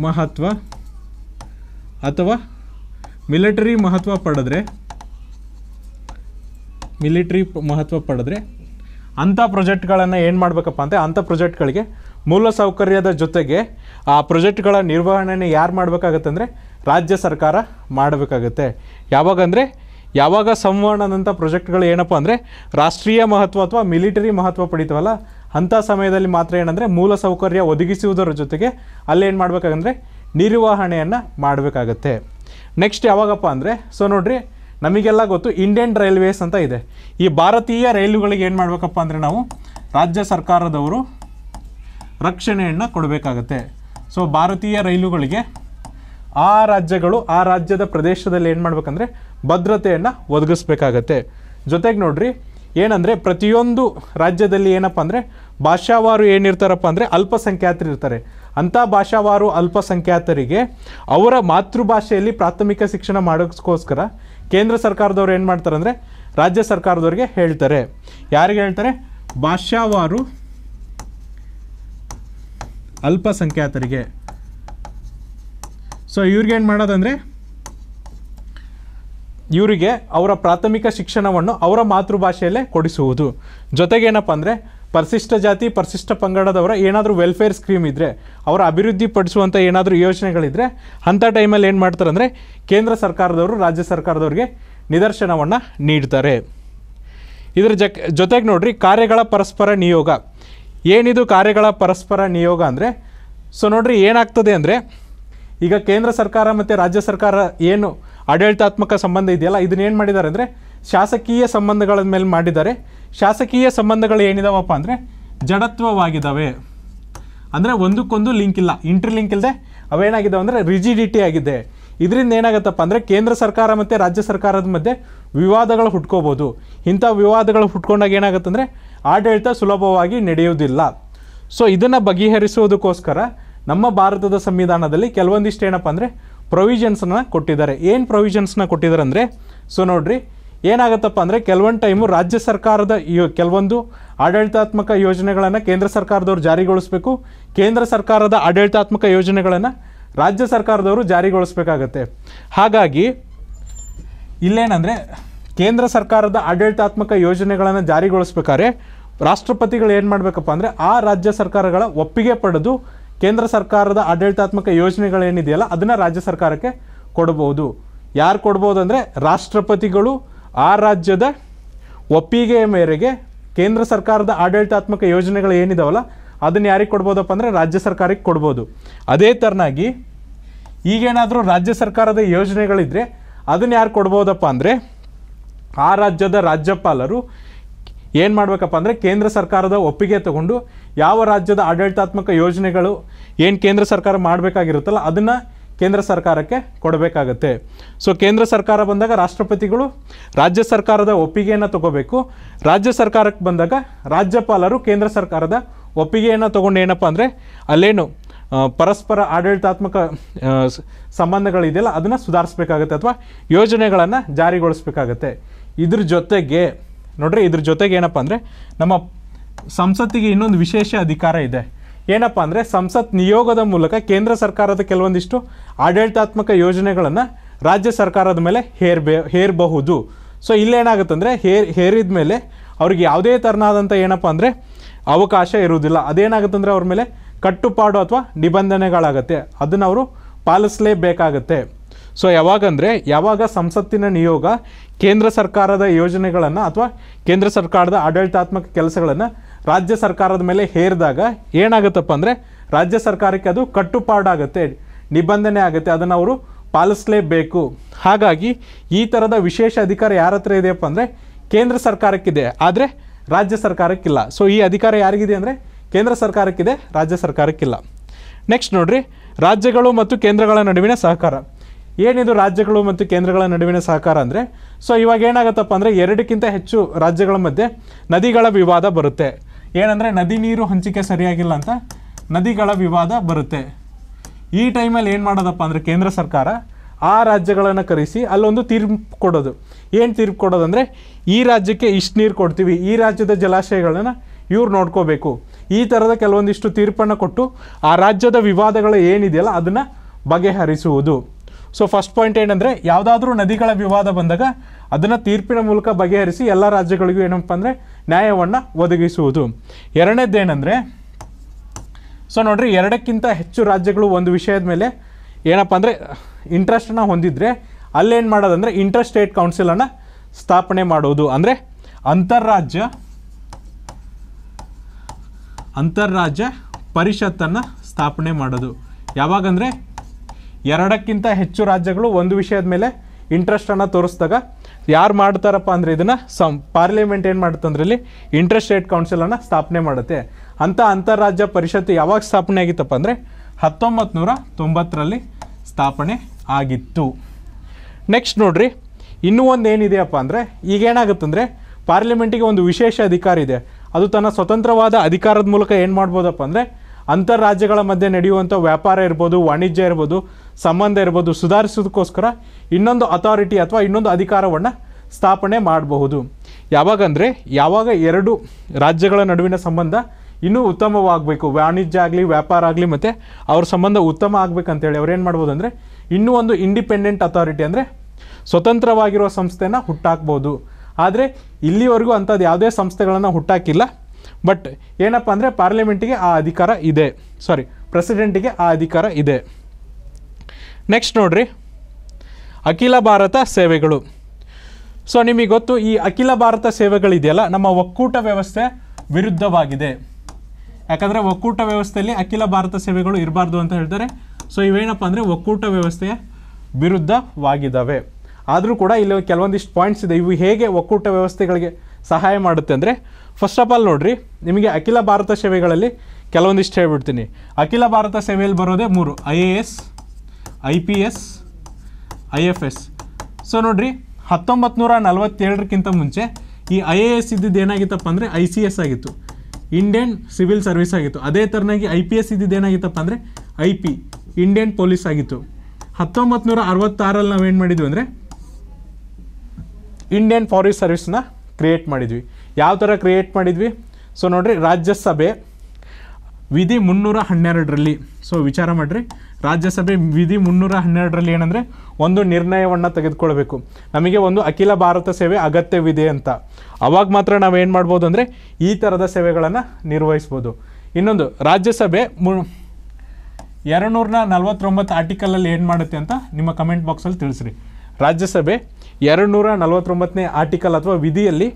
ಮಹತ್ವ ಅಥವಾ ಮಿಲಿಟರಿ ಮಹತ್ವ ಪಡೆದ್ರೆ ಮಿಲಿಟರಿ ಮಹತ್ವ ಪಡೆದ್ರೆ ಅಂಥ ಪ್ರೊಜೆಕ್ಟ್ಗಳನ್ನು ಏನು ಮಾಡಬೇಕಪ್ಪ ಅಂದರೆ ಅಂಥ ಪ್ರೊಜೆಕ್ಟ್ಗಳಿಗೆ ಮೂಲಸೌಕರ್ಯದ ಜೊತೆಗೆ ಆ ಪ್ರೊಜೆಕ್ಟ್ಗಳ ನಿರ್ವಹಣೆಯನ್ನು ಯಾರು ಮಾಡಬೇಕಾಗತ್ತೆ ಅಂದರೆ ರಾಜ್ಯ ಸರ್ಕಾರ ಮಾಡಬೇಕಾಗತ್ತೆ ಯಾವಾಗಂದರೆ ಯಾವಾಗ ಸಂವಹನದಂಥ ಪ್ರೊಜೆಕ್ಟ್ಗಳು ಏನಪ್ಪ ಅಂದರೆ ರಾಷ್ಟ್ರೀಯ ಮಹತ್ವ ಅಥವಾ ಮಿಲಿಟರಿ ಮಹತ್ವ ಪಡಿತವಲ್ಲ ಅಂಥ ಸಮಯದಲ್ಲಿ ಮಾತ್ರ ಏನಂದರೆ ಮೂಲಸೌಕರ್ಯ ಒದಗಿಸುವುದರ ಜೊತೆಗೆ ಅಲ್ಲೇನು ಮಾಡಬೇಕಾಗಂದರೆ ನಿರ್ವಹಣೆಯನ್ನು ಮಾಡಬೇಕಾಗತ್ತೆ ನೆಕ್ಸ್ಟ್ ಯಾವಾಗಪ್ಪ ಅಂದರೆ ಸೊ ನೋಡಿರಿ ನಮಗೆಲ್ಲ ಗೊತ್ತು ಇಂಡಿಯನ್ ರೈಲ್ವೇಸ್ ಅಂತ ಇದೆ ಈ ಭಾರತೀಯ ರೈಲುಗಳಿಗೆ ಏನು ಮಾಡಬೇಕಪ್ಪ ಅಂದರೆ ನಾವು ರಾಜ್ಯ ಸರ್ಕಾರದವರು ರಕ್ಷಣೆಯನ್ನು ಕೊಡಬೇಕಾಗತ್ತೆ ಸೊ ಭಾರತೀಯ ರೈಲುಗಳಿಗೆ ಆ ರಾಜ್ಯಗಳು ಆ ರಾಜ್ಯದ ಪ್ರದೇಶದಲ್ಲಿ ಏನು ಮಾಡಬೇಕಂದ್ರೆ ಭದ್ರತೆಯನ್ನು ಒದಗಿಸ್ಬೇಕಾಗತ್ತೆ ಜೊತೆಗೆ ನೋಡ್ರಿ ಏನಂದರೆ ಪ್ರತಿಯೊಂದು ರಾಜ್ಯದಲ್ಲಿ ಏನಪ್ಪ ಅಂದರೆ ಭಾಷಾವಾರು ಏನಿರ್ತಾರಪ್ಪ ಅಂದರೆ ಅಲ್ಪಸಂಖ್ಯಾತರು ಇರ್ತಾರೆ ಅಂಥ ಭಾಷಾವಾರು ಅಲ್ಪಸಂಖ್ಯಾತರಿಗೆ ಅವರ ಮಾತೃಭಾಷೆಯಲ್ಲಿ ಪ್ರಾಥಮಿಕ ಶಿಕ್ಷಣ ಮಾಡೋಕ್ಕೋಸ್ಕರ ಕೇಂದ್ರ ಸರ್ಕಾರದವ್ರು ಏನು ಮಾಡ್ತಾರೆ ಅಂದರೆ ರಾಜ್ಯ ಸರ್ಕಾರದವ್ರಿಗೆ ಹೇಳ್ತಾರೆ ಯಾರಿಗೆ ಹೇಳ್ತಾರೆ ಭಾಷಾವಾರು ಅಲ್ಪಸಂಖ್ಯಾತರಿಗೆ ಸೊ ಏನು ಮಾಡೋದಂದರೆ ಇವರಿಗೆ ಅವರ ಪ್ರಾಥಮಿಕ ಶಿಕ್ಷಣವನ್ನು ಅವರ ಮಾತೃಭಾಷೆಯಲ್ಲೇ ಕೊಡಿಸುವುದು ಜೊತೆಗೇನಪ್ಪ ಅಂದರೆ ಪರಿಶಿಷ್ಟ ಜಾತಿ ಪರಿಶಿಷ್ಟ ಪಂಗಡದವರ ಏನಾದರೂ ವೆಲ್ಫೇರ್ ಸ್ಕೀಮ್ ಇದ್ದರೆ ಅವರ ಅಭಿವೃದ್ಧಿ ಪಡಿಸುವಂಥ ಏನಾದರೂ ಯೋಜನೆಗಳಿದ್ದರೆ ಅಂಥ ಟೈಮಲ್ಲಿ ಏನು ಅಂದರೆ ಕೇಂದ್ರ ಸರ್ಕಾರದವರು ರಾಜ್ಯ ಸರ್ಕಾರದವ್ರಿಗೆ ನಿದರ್ಶನವನ್ನು ನೀಡ್ತಾರೆ ಇದರ ಜ ಜೊತೆಗೆ ನೋಡಿರಿ ಕಾರ್ಯಗಳ ಪರಸ್ಪರ ನಿಯೋಗ ಏನಿದು ಕಾರ್ಯಗಳ ಪರಸ್ಪರ ನಿಯೋಗ ಅಂದರೆ ಸೊ ನೋಡ್ರಿ ಏನಾಗ್ತದೆ ಅಂದರೆ ಈಗ ಕೇಂದ್ರ ಸರ್ಕಾರ ಮತ್ತು ರಾಜ್ಯ ಸರ್ಕಾರ ಏನು ಆಡಳಿತಾತ್ಮಕ ಸಂಬಂಧ ಇದೆಯಲ್ಲ ಇದನ್ನೇನು ಮಾಡಿದ್ದಾರೆ ಅಂದರೆ ಶಾಸಕೀಯ ಸಂಬಂಧಗಳ ಮೇಲೆ ಮಾಡಿದ್ದಾರೆ ಶಾಸಕೀಯ ಸಂಬಂಧಗಳು ಏನಿದಾವಪ್ಪ ಅಂದರೆ ಜಡತ್ವವಾಗಿದ್ದಾವೆ ಅಂದರೆ ಒಂದಕ್ಕೊಂದು ಲಿಂಕ್ ಇಲ್ಲ ಇಂಟ್ರ್ ಲಿಂಕ್ ಇಲ್ಲದೆ ಅವೇನಾಗಿದ್ದಾವೆ ಅಂದರೆ ರಿಜಿಡಿಟಿ ಆಗಿದೆ ಇದರಿಂದ ಏನಾಗುತ್ತಪ್ಪ ಅಂದರೆ ಕೇಂದ್ರ ಸರ್ಕಾರ ಮತ್ತು ರಾಜ್ಯ ಸರ್ಕಾರದ ಮಧ್ಯೆ ವಿವಾದಗಳು ಹುಟ್ಕೋಬೋದು ಇಂಥ ವಿವಾದಗಳು ಹುಟ್ಕೊಂಡಾಗ ಅಂದರೆ ಆಡಳಿತ ಸುಲಭವಾಗಿ ನಡೆಯುವುದಿಲ್ಲ ಸೊ ಇದನ್ನು ಬಗೆಹರಿಸುವುದಕ್ಕೋಸ್ಕರ ನಮ್ಮ ಭಾರತದ ಸಂವಿಧಾನದಲ್ಲಿ ಕೆಲವೊಂದಿಷ್ಟು ಏನಪ್ಪ ಅಂದರೆ ಪ್ರೊವಿಷನ್ಸನ್ನ ಕೊಟ್ಟಿದ್ದಾರೆ ಏನು ಪ್ರೊವಿಷನ್ಸ್ನ ಕೊಟ್ಟಿದ್ದಾರೆ ಅಂದರೆ ಸೊ ನೋಡಿರಿ ಏನಾಗುತ್ತಪ್ಪ ಅಂದರೆ ಕೆಲವೊಂದು ಟೈಮು ರಾಜ್ಯ ಸರ್ಕಾರದ ಯೋ ಕೆಲವೊಂದು ಆಡಳಿತಾತ್ಮಕ ಯೋಜನೆಗಳನ್ನು ಕೇಂದ್ರ ಸರ್ಕಾರದವರು ಜಾರಿಗೊಳಿಸಬೇಕು ಕೇಂದ್ರ ಸರ್ಕಾರದ ಆಡಳಿತಾತ್ಮಕ ಯೋಜನೆಗಳನ್ನು ರಾಜ್ಯ ಸರ್ಕಾರದವರು ಜಾರಿಗೊಳಿಸಬೇಕಾಗತ್ತೆ ಹಾಗಾಗಿ ಇಲ್ಲೇನಂದರೆ ಕೇಂದ್ರ ಸರ್ಕಾರದ ಆಡಳಿತಾತ್ಮಕ ಯೋಜನೆಗಳನ್ನು ಜಾರಿಗೊಳಿಸ್ಬೇಕಾದ್ರೆ ರಾಷ್ಟ್ರಪತಿಗಳು ಏನು ಮಾಡಬೇಕಪ್ಪ ಅಂದರೆ ಆ ರಾಜ್ಯ ಸರ್ಕಾರಗಳ ಒಪ್ಪಿಗೆ ಪಡೆದು ಕೇಂದ್ರ ಸರ್ಕಾರದ ಆಡಳಿತಾತ್ಮಕ ಯೋಜನೆಗಳೇನಿದೆಯಲ್ಲ ಅದನ್ನು ರಾಜ್ಯ ಸರ್ಕಾರಕ್ಕೆ ಕೊಡಬಹುದು ಯಾರು ಕೊಡ್ಬೋದು ಅಂದರೆ ರಾಷ್ಟ್ರಪತಿಗಳು ಆ ರಾಜ್ಯದ ಒಪ್ಪಿಗೆಯ ಮೇರೆಗೆ ಕೇಂದ್ರ ಸರ್ಕಾರದ ಆಡಳಿತಾತ್ಮಕ ಯೋಜನೆಗಳು ಏನಿದಾವಲ್ಲ ಅದನ್ನು ಯಾರಿಗೆ ಕೊಡ್ಬೋದಪ್ಪ ಅಂದರೆ ರಾಜ್ಯ ಸರ್ಕಾರಕ್ಕೆ ಕೊಡ್ಬೋದು ಅದೇ ಥರನಾಗಿ ಈಗೇನಾದರೂ ರಾಜ್ಯ ಸರ್ಕಾರದ ಯೋಜನೆಗಳಿದ್ದರೆ ಅದನ್ನು ಯಾರು ಕೊಡ್ಬೋದಪ್ಪ ಅಂದರೆ ಆ ರಾಜ್ಯದ ರಾಜ್ಯಪಾಲರು ಏನು ಮಾಡಬೇಕಪ್ಪ ಅಂದರೆ ಕೇಂದ್ರ ಸರ್ಕಾರದ ಒಪ್ಪಿಗೆ ತಗೊಂಡು ಯಾವ ರಾಜ್ಯದ ಆಡಳಿತಾತ್ಮಕ ಯೋಜನೆಗಳು ಏನು ಕೇಂದ್ರ ಸರ್ಕಾರ ಮಾಡಬೇಕಾಗಿರುತ್ತಲ್ಲ ಅದನ್ನು ಕೇಂದ್ರ ಸರ್ಕಾರಕ್ಕೆ ಕೊಡಬೇಕಾಗತ್ತೆ ಸೊ ಕೇಂದ್ರ ಸರ್ಕಾರ ಬಂದಾಗ ರಾಷ್ಟ್ರಪತಿಗಳು ರಾಜ್ಯ ಸರ್ಕಾರದ ಒಪ್ಪಿಗೆಯನ್ನು ತಗೋಬೇಕು ರಾಜ್ಯ ಸರ್ಕಾರಕ್ಕೆ ಬಂದಾಗ ರಾಜ್ಯಪಾಲರು ಕೇಂದ್ರ ಸರ್ಕಾರದ ಒಪ್ಪಿಗೆಯನ್ನು ತೊಗೊಂಡು ಏನಪ್ಪ ಅಂದರೆ ಅಲ್ಲೇನು ಪರಸ್ಪರ ಆಡಳಿತಾತ್ಮಕ ಸಂಬಂಧಗಳಿದೆಯಲ್ಲ ಅದನ್ನು ಸುಧಾರಿಸ್ಬೇಕಾಗತ್ತೆ ಅಥವಾ ಯೋಜನೆಗಳನ್ನು ಜಾರಿಗೊಳಿಸ್ಬೇಕಾಗತ್ತೆ ಇದ್ರ ಜೊತೆಗೆ ನೋಡ್ರಿ ಇದ್ರ ಜೊತೆಗೆ ಏನಪ್ಪ ಅಂದರೆ ನಮ್ಮ ಸಂಸತ್ತಿಗೆ ಇನ್ನೊಂದು ವಿಶೇಷ ಅಧಿಕಾರ ಇದೆ ಏನಪ್ಪ ಅಂದರೆ ಸಂಸತ್ ನಿಯೋಗದ ಮೂಲಕ ಕೇಂದ್ರ ಸರ್ಕಾರದ ಕೆಲವೊಂದಿಷ್ಟು ಆಡಳಿತಾತ್ಮಕ ಯೋಜನೆಗಳನ್ನು ರಾಜ್ಯ ಸರ್ಕಾರದ ಮೇಲೆ ಹೇರ್ಬೇ ಹೇರಬಹುದು ಸೊ ಇಲ್ಲೇನಾಗುತ್ತಂದರೆ ಹೇರ್ ಹೇರಿದ ಮೇಲೆ ಅವ್ರಿಗೆ ಯಾವುದೇ ಥರನಾದಂಥ ಏನಪ್ಪ ಅಂದರೆ ಅವಕಾಶ ಇರುವುದಿಲ್ಲ ಅದೇನಾಗುತ್ತಂದರೆ ಅವ್ರ ಮೇಲೆ ಕಟ್ಟುಪಾಡು ಅಥವಾ ನಿಬಂಧನೆಗಳಾಗತ್ತೆ ಅದನ್ನು ಅವರು ಪಾಲಿಸಲೇಬೇಕಾಗತ್ತೆ ಸೊ ಯಾವಾಗಂದರೆ ಯಾವಾಗ ಸಂಸತ್ತಿನ ನಿಯೋಗ ಕೇಂದ್ರ ಸರ್ಕಾರದ ಯೋಜನೆಗಳನ್ನು ಅಥವಾ ಕೇಂದ್ರ ಸರ್ಕಾರದ ಆಡಳಿತಾತ್ಮಕ ಕೆಲಸಗಳನ್ನು ರಾಜ್ಯ ಸರ್ಕಾರದ ಮೇಲೆ ಹೇರಿದಾಗ ಏನಾಗುತ್ತಪ್ಪ ಅಂದರೆ ರಾಜ್ಯ ಸರ್ಕಾರಕ್ಕೆ ಅದು ಕಟ್ಟುಪಾಡಾಗುತ್ತೆ ನಿಬಂಧನೆ ಆಗುತ್ತೆ ಅದನ್ನು ಅವರು ಪಾಲಿಸಲೇಬೇಕು ಹಾಗಾಗಿ ಈ ಥರದ ವಿಶೇಷ ಅಧಿಕಾರ ಯಾರ ಹತ್ರ ಇದೆಯಪ್ಪ ಅಂದರೆ ಕೇಂದ್ರ ಸರ್ಕಾರಕ್ಕಿದೆ ಆದರೆ ರಾಜ್ಯ ಸರ್ಕಾರಕ್ಕಿಲ್ಲ ಸೊ ಈ ಅಧಿಕಾರ ಯಾರಿಗಿದೆ ಅಂದರೆ ಕೇಂದ್ರ ಸರ್ಕಾರಕ್ಕಿದೆ ರಾಜ್ಯ ಸರ್ಕಾರಕ್ಕಿಲ್ಲ ನೆಕ್ಸ್ಟ್ ನೋಡಿರಿ ರಾಜ್ಯಗಳು ಮತ್ತು ಕೇಂದ್ರಗಳ ನಡುವಿನ ಸಹಕಾರ ಏನಿದು ರಾಜ್ಯಗಳು ಮತ್ತು ಕೇಂದ್ರಗಳ ನಡುವಿನ ಸಹಕಾರ ಅಂದರೆ ಸೊ ಇವಾಗ ಏನಾಗುತ್ತಪ್ಪ ಅಂದರೆ ಎರಡಕ್ಕಿಂತ ಹೆಚ್ಚು ರಾಜ್ಯಗಳ ಮಧ್ಯೆ ನದಿಗಳ ವಿವಾದ ಬರುತ್ತೆ ಏನಂದರೆ ನದಿ ನೀರು ಹಂಚಿಕೆ ಸರಿಯಾಗಿಲ್ಲ ಅಂತ ನದಿಗಳ ವಿವಾದ ಬರುತ್ತೆ ಈ ಟೈಮಲ್ಲಿ ಏನು ಮಾಡೋದಪ್ಪ ಅಂದರೆ ಕೇಂದ್ರ ಸರ್ಕಾರ ಆ ರಾಜ್ಯಗಳನ್ನು ಕರೆಸಿ ಅಲ್ಲೊಂದು ತೀರ್ಪು ಕೊಡೋದು ಏನು ತೀರ್ಪು ಕೊಡೋದಂದರೆ ಈ ರಾಜ್ಯಕ್ಕೆ ಇಷ್ಟು ನೀರು ಕೊಡ್ತೀವಿ ಈ ರಾಜ್ಯದ ಜಲಾಶಯಗಳನ್ನು ಇವ್ರು ನೋಡ್ಕೋಬೇಕು ಈ ಥರದ ಕೆಲವೊಂದಿಷ್ಟು ತೀರ್ಪನ್ನು ಕೊಟ್ಟು ಆ ರಾಜ್ಯದ ವಿವಾದಗಳು ಏನಿದೆಯಲ್ಲ ಅದನ್ನು ಬಗೆಹರಿಸುವುದು ಸೊ ಫಸ್ಟ್ ಪಾಯಿಂಟ್ ಏನಂದರೆ ಯಾವುದಾದ್ರೂ ನದಿಗಳ ವಿವಾದ ಬಂದಾಗ ಅದನ್ನು ತೀರ್ಪಿನ ಮೂಲಕ ಬಗೆಹರಿಸಿ ಎಲ್ಲ ರಾಜ್ಯಗಳಿಗೂ ಏನಪ್ಪ ಅಂದರೆ ನ್ಯಾಯವನ್ನು ಒದಗಿಸುವುದು ಎರಡನೇದೇನೆಂದರೆ ಸೊ ನೋಡಿರಿ ಎರಡಕ್ಕಿಂತ ಹೆಚ್ಚು ರಾಜ್ಯಗಳು ಒಂದು ವಿಷಯದ ಮೇಲೆ ಏನಪ್ಪ ಅಂದರೆ ಇಂಟ್ರೆಸ್ಟನ್ನು ಹೊಂದಿದರೆ ಅಲ್ಲೇನು ಮಾಡೋದಂದರೆ ಇಂಟರ್ ಸ್ಟೇಟ್ ಕೌನ್ಸಿಲನ್ನು ಸ್ಥಾಪನೆ ಮಾಡೋದು ಅಂದರೆ ಅಂತಾರಾಜ್ಯ ಅಂತಾರಾಜ್ಯ ಪರಿಷತ್ತನ್ನು ಸ್ಥಾಪನೆ ಮಾಡೋದು ಯಾವಾಗಂದರೆ ಎರಡಕ್ಕಿಂತ ಹೆಚ್ಚು ರಾಜ್ಯಗಳು ಒಂದು ವಿಷಯದ ಮೇಲೆ ಇಂಟ್ರೆಸ್ಟನ್ನು ತೋರಿಸಿದಾಗ ಯಾರು ಮಾಡ್ತಾರಪ್ಪ ಅಂದರೆ ಇದನ್ನು ಸಂ ಪಾರ್ಲಿಮೆಂಟ್ ಏನು ಮಾಡುತ್ತಂದ್ರೆ ಇಲ್ಲಿ ಇಂಟರ್ ಸ್ಟೇಟ್ ಕೌನ್ಸಿಲನ್ನು ಸ್ಥಾಪನೆ ಮಾಡುತ್ತೆ ಅಂಥ ಅಂತಾರಾಜ್ಯ ಪರಿಷತ್ತು ಯಾವಾಗ ಸ್ಥಾಪನೆ ಆಗಿತ್ತಪ್ಪ ಅಂದರೆ ಹತ್ತೊಂಬತ್ತು ನೂರ ತೊಂಬತ್ತರಲ್ಲಿ ಸ್ಥಾಪನೆ ಆಗಿತ್ತು ನೆಕ್ಸ್ಟ್ ನೋಡ್ರಿ ಇನ್ನೂ ಒಂದು ಏನಿದೆಯಪ್ಪ ಅಂದರೆ ಈಗೇನಾಗುತ್ತಂದರೆ ಪಾರ್ಲಿಮೆಂಟಿಗೆ ಒಂದು ವಿಶೇಷ ಅಧಿಕಾರ ಇದೆ ಅದು ತನ್ನ ಸ್ವತಂತ್ರವಾದ ಅಧಿಕಾರದ ಮೂಲಕ ಏನು ಮಾಡ್ಬೋದಪ್ಪ ಅಂದರೆ ಅಂತರ್ ರಾಜ್ಯಗಳ ಮಧ್ಯೆ ನಡೆಯುವಂಥ ವ್ಯಾಪಾರ ಇರ್ಬೋದು ವಾಣಿಜ್ಯ ಇರ್ಬೋದು ಸಂಬಂಧ ಇರ್ಬೋದು ಸುಧಾರಿಸೋದಕ್ಕೋಸ್ಕರ ಇನ್ನೊಂದು ಅಥಾರಿಟಿ ಅಥವಾ ಇನ್ನೊಂದು ಅಧಿಕಾರವನ್ನು ಸ್ಥಾಪನೆ ಮಾಡಬಹುದು ಯಾವಾಗಂದರೆ ಯಾವಾಗ ಎರಡು ರಾಜ್ಯಗಳ ನಡುವಿನ ಸಂಬಂಧ ಇನ್ನೂ ಉತ್ತಮವಾಗಬೇಕು ವಾಣಿಜ್ಯ ಆಗಲಿ ವ್ಯಾಪಾರ ಆಗಲಿ ಮತ್ತು ಅವ್ರ ಸಂಬಂಧ ಉತ್ತಮ ಆಗಬೇಕಂತೇಳಿ ಅವ್ರು ಏನು ಮಾಡ್ಬೋದು ಅಂದರೆ ಇನ್ನೂ ಒಂದು ಇಂಡಿಪೆಂಡೆಂಟ್ ಅಥಾರಿಟಿ ಅಂದರೆ ಸ್ವತಂತ್ರವಾಗಿರುವ ಸಂಸ್ಥೆನ ಹುಟ್ಟಾಕ್ಬೋದು ಆದರೆ ಇಲ್ಲಿವರೆಗೂ ಅಂಥದ್ದು ಯಾವುದೇ ಸಂಸ್ಥೆಗಳನ್ನು ಹುಟ್ಟಾಕಿಲ್ಲ ಬಟ್ ಏನಪ್ಪ ಅಂದರೆ ಪಾರ್ಲಿಮೆಂಟಿಗೆ ಆ ಅಧಿಕಾರ ಇದೆ ಸಾರಿ ಪ್ರೆಸಿಡೆಂಟಿಗೆ ಆ ಅಧಿಕಾರ ಇದೆ ನೆಕ್ಸ್ಟ್ ನೋಡಿರಿ ಅಖಿಲ ಭಾರತ ಸೇವೆಗಳು ಸೊ ನಿಮಗೆ ಗೊತ್ತು ಈ ಅಖಿಲ ಭಾರತ ಸೇವೆಗಳಿದೆಯಲ್ಲ ನಮ್ಮ ಒಕ್ಕೂಟ ವ್ಯವಸ್ಥೆ ವಿರುದ್ಧವಾಗಿದೆ ಯಾಕಂದರೆ ಒಕ್ಕೂಟ ವ್ಯವಸ್ಥೆಯಲ್ಲಿ ಅಖಿಲ ಭಾರತ ಸೇವೆಗಳು ಇರಬಾರ್ದು ಅಂತ ಹೇಳ್ತಾರೆ ಸೊ ಇವೇನಪ್ಪ ಅಂದರೆ ಒಕ್ಕೂಟ ವ್ಯವಸ್ಥೆಯ ವಿರುದ್ಧವಾಗಿದ್ದಾವೆ ಆದರೂ ಕೂಡ ಇಲ್ಲಿ ಕೆಲವೊಂದಿಷ್ಟು ಪಾಯಿಂಟ್ಸ್ ಇದೆ ಇವು ಹೇಗೆ ಒಕ್ಕೂಟ ವ್ಯವಸ್ಥೆಗಳಿಗೆ ಸಹಾಯ ಮಾಡುತ್ತೆ ಅಂದರೆ ಫಸ್ಟ್ ಆಫ್ ಆಲ್ ನೋಡಿರಿ ನಿಮಗೆ ಅಖಿಲ ಭಾರತ ಸೇವೆಗಳಲ್ಲಿ ಕೆಲವೊಂದಿಷ್ಟು ಹೇಳ್ಬಿಡ್ತೀನಿ ಅಖಿಲ ಭಾರತ ಸೇವೆಯಲ್ಲಿ ಬರೋದೇ ಮೂರು I A S I P S I F S so ನೋಡಿರಿ ಹತ್ತೊಂಬತ್ತು ನೂರ ನಲ್ವತ್ತೇಳರಕ್ಕಿಂತ ಮುಂಚೆ ಈ ಐ ಎ ಎಸ್ ಇದ್ದಿದ್ದು ಏನಾಗಿತ್ತಪ್ಪ ಅಂದರೆ ಐ ಸಿ ಎಸ್ ಆಗಿತ್ತು ಇಂಡಿಯನ್ ಸಿವಿಲ್ ಸರ್ವಿಸ್ ಆಗಿತ್ತು ಅದೇ ಥರನಾಗಿ ಐ ಪಿ ಎಸ್ ಇದ್ದಿದ್ದು ಏನಾಗಿತ್ತಪ್ಪ ಅಂದರೆ ಐ ಪಿ ಇಂಡಿಯನ್ ಪೊಲೀಸ್ ಆಗಿತ್ತು ಹತ್ತೊಂಬತ್ತು ನೂರ ಅರವತ್ತಾರಲ್ಲಿ ನಾವೇನು ಮಾಡಿದ್ವಿ ಅಂದರೆ ಇಂಡಿಯನ್ ಫಾರೆಸ್ಟ್ ಸರ್ವಿಸ್ನ ಕ್ರಿಯೇಟ್ ಮಾಡಿದ್ವಿ ಯಾವ ಥರ ಕ್ರಿಯೇಟ್ ಮಾಡಿದ್ವಿ ಸೊ ನೋಡಿರಿ ರಾಜ್ಯಸಭೆ ವಿಧಿ ಮುನ್ನೂರ ಹನ್ನೆರಡರಲ್ಲಿ ಸೊ ವಿಚಾರ ಮಾಡಿರಿ ರಾಜ್ಯಸಭೆ ವಿಧಿ ಮುನ್ನೂರ ಹನ್ನೆರಡರಲ್ಲಿ ಏನಂದರೆ ಒಂದು ನಿರ್ಣಯವನ್ನು ತೆಗೆದುಕೊಳ್ಬೇಕು ನಮಗೆ ಒಂದು ಅಖಿಲ ಭಾರತ ಸೇವೆ ಅಗತ್ಯವಿದೆ ಅಂತ ಅವಾಗ ಮಾತ್ರ ನಾವೇನು ಮಾಡ್ಬೋದು ಅಂದರೆ ಈ ಥರದ ಸೇವೆಗಳನ್ನು ನಿರ್ವಹಿಸ್ಬೋದು ಇನ್ನೊಂದು ರಾಜ್ಯಸಭೆ ಮು ಎರಡುನೂರನ ನಲ್ವತ್ತೊಂಬತ್ತು ಆರ್ಟಿಕಲಲ್ಲಿ ಏನು ಮಾಡುತ್ತೆ ಅಂತ ನಿಮ್ಮ ಕಮೆಂಟ್ ಬಾಕ್ಸಲ್ಲಿ ತಿಳಿಸ್ರಿ ರಾಜ್ಯಸಭೆ ಎರಡು ನೂರ ನಲವತ್ತೊಂಬತ್ತನೇ ಆರ್ಟಿಕಲ್ ಅಥವಾ ವಿಧಿಯಲ್ಲಿ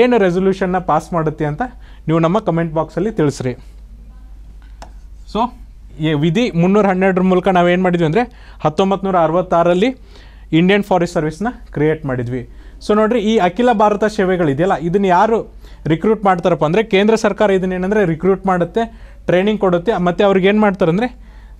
ಏನು ರೆಸೊಲ್ಯೂಷನ್ನ ಪಾಸ್ ಮಾಡುತ್ತೆ ಅಂತ ನೀವು ನಮ್ಮ ಕಮೆಂಟ್ ಬಾಕ್ಸಲ್ಲಿ ತಿಳಿಸ್ರಿ ಸೊ ವಿಧಿ ಮುನ್ನೂರ ಹನ್ನೆರಡರ ಮೂಲಕ ನಾವೇನು ಮಾಡಿದ್ವಿ ಅಂದರೆ ಹತ್ತೊಂಬತ್ತು ನೂರ ಅರವತ್ತಾರಲ್ಲಿ ಇಂಡಿಯನ್ ಫಾರೆಸ್ಟ್ ಸರ್ವಿಸ್ನ ಕ್ರಿಯೇಟ್ ಮಾಡಿದ್ವಿ ಸೊ ನೋಡಿರಿ ಈ ಅಖಿಲ ಭಾರತ ಸೇವೆಗಳಿದೆಯಲ್ಲ ಇದನ್ನು ಯಾರು ರಿಕ್ರೂಟ್ ಮಾಡ್ತಾರಪ್ಪ ಅಂದರೆ ಕೇಂದ್ರ ಸರ್ಕಾರ ಇದನ್ನೇನೆಂದರೆ ರಿಕ್ರೂಟ್ ಮಾಡುತ್ತೆ ಟ್ರೈನಿಂಗ್ ಕೊಡುತ್ತೆ ಮತ್ತು ಅವ್ರಿಗೆ ಏನು ಮಾಡ್ತಾರೆ ಅಂದರೆ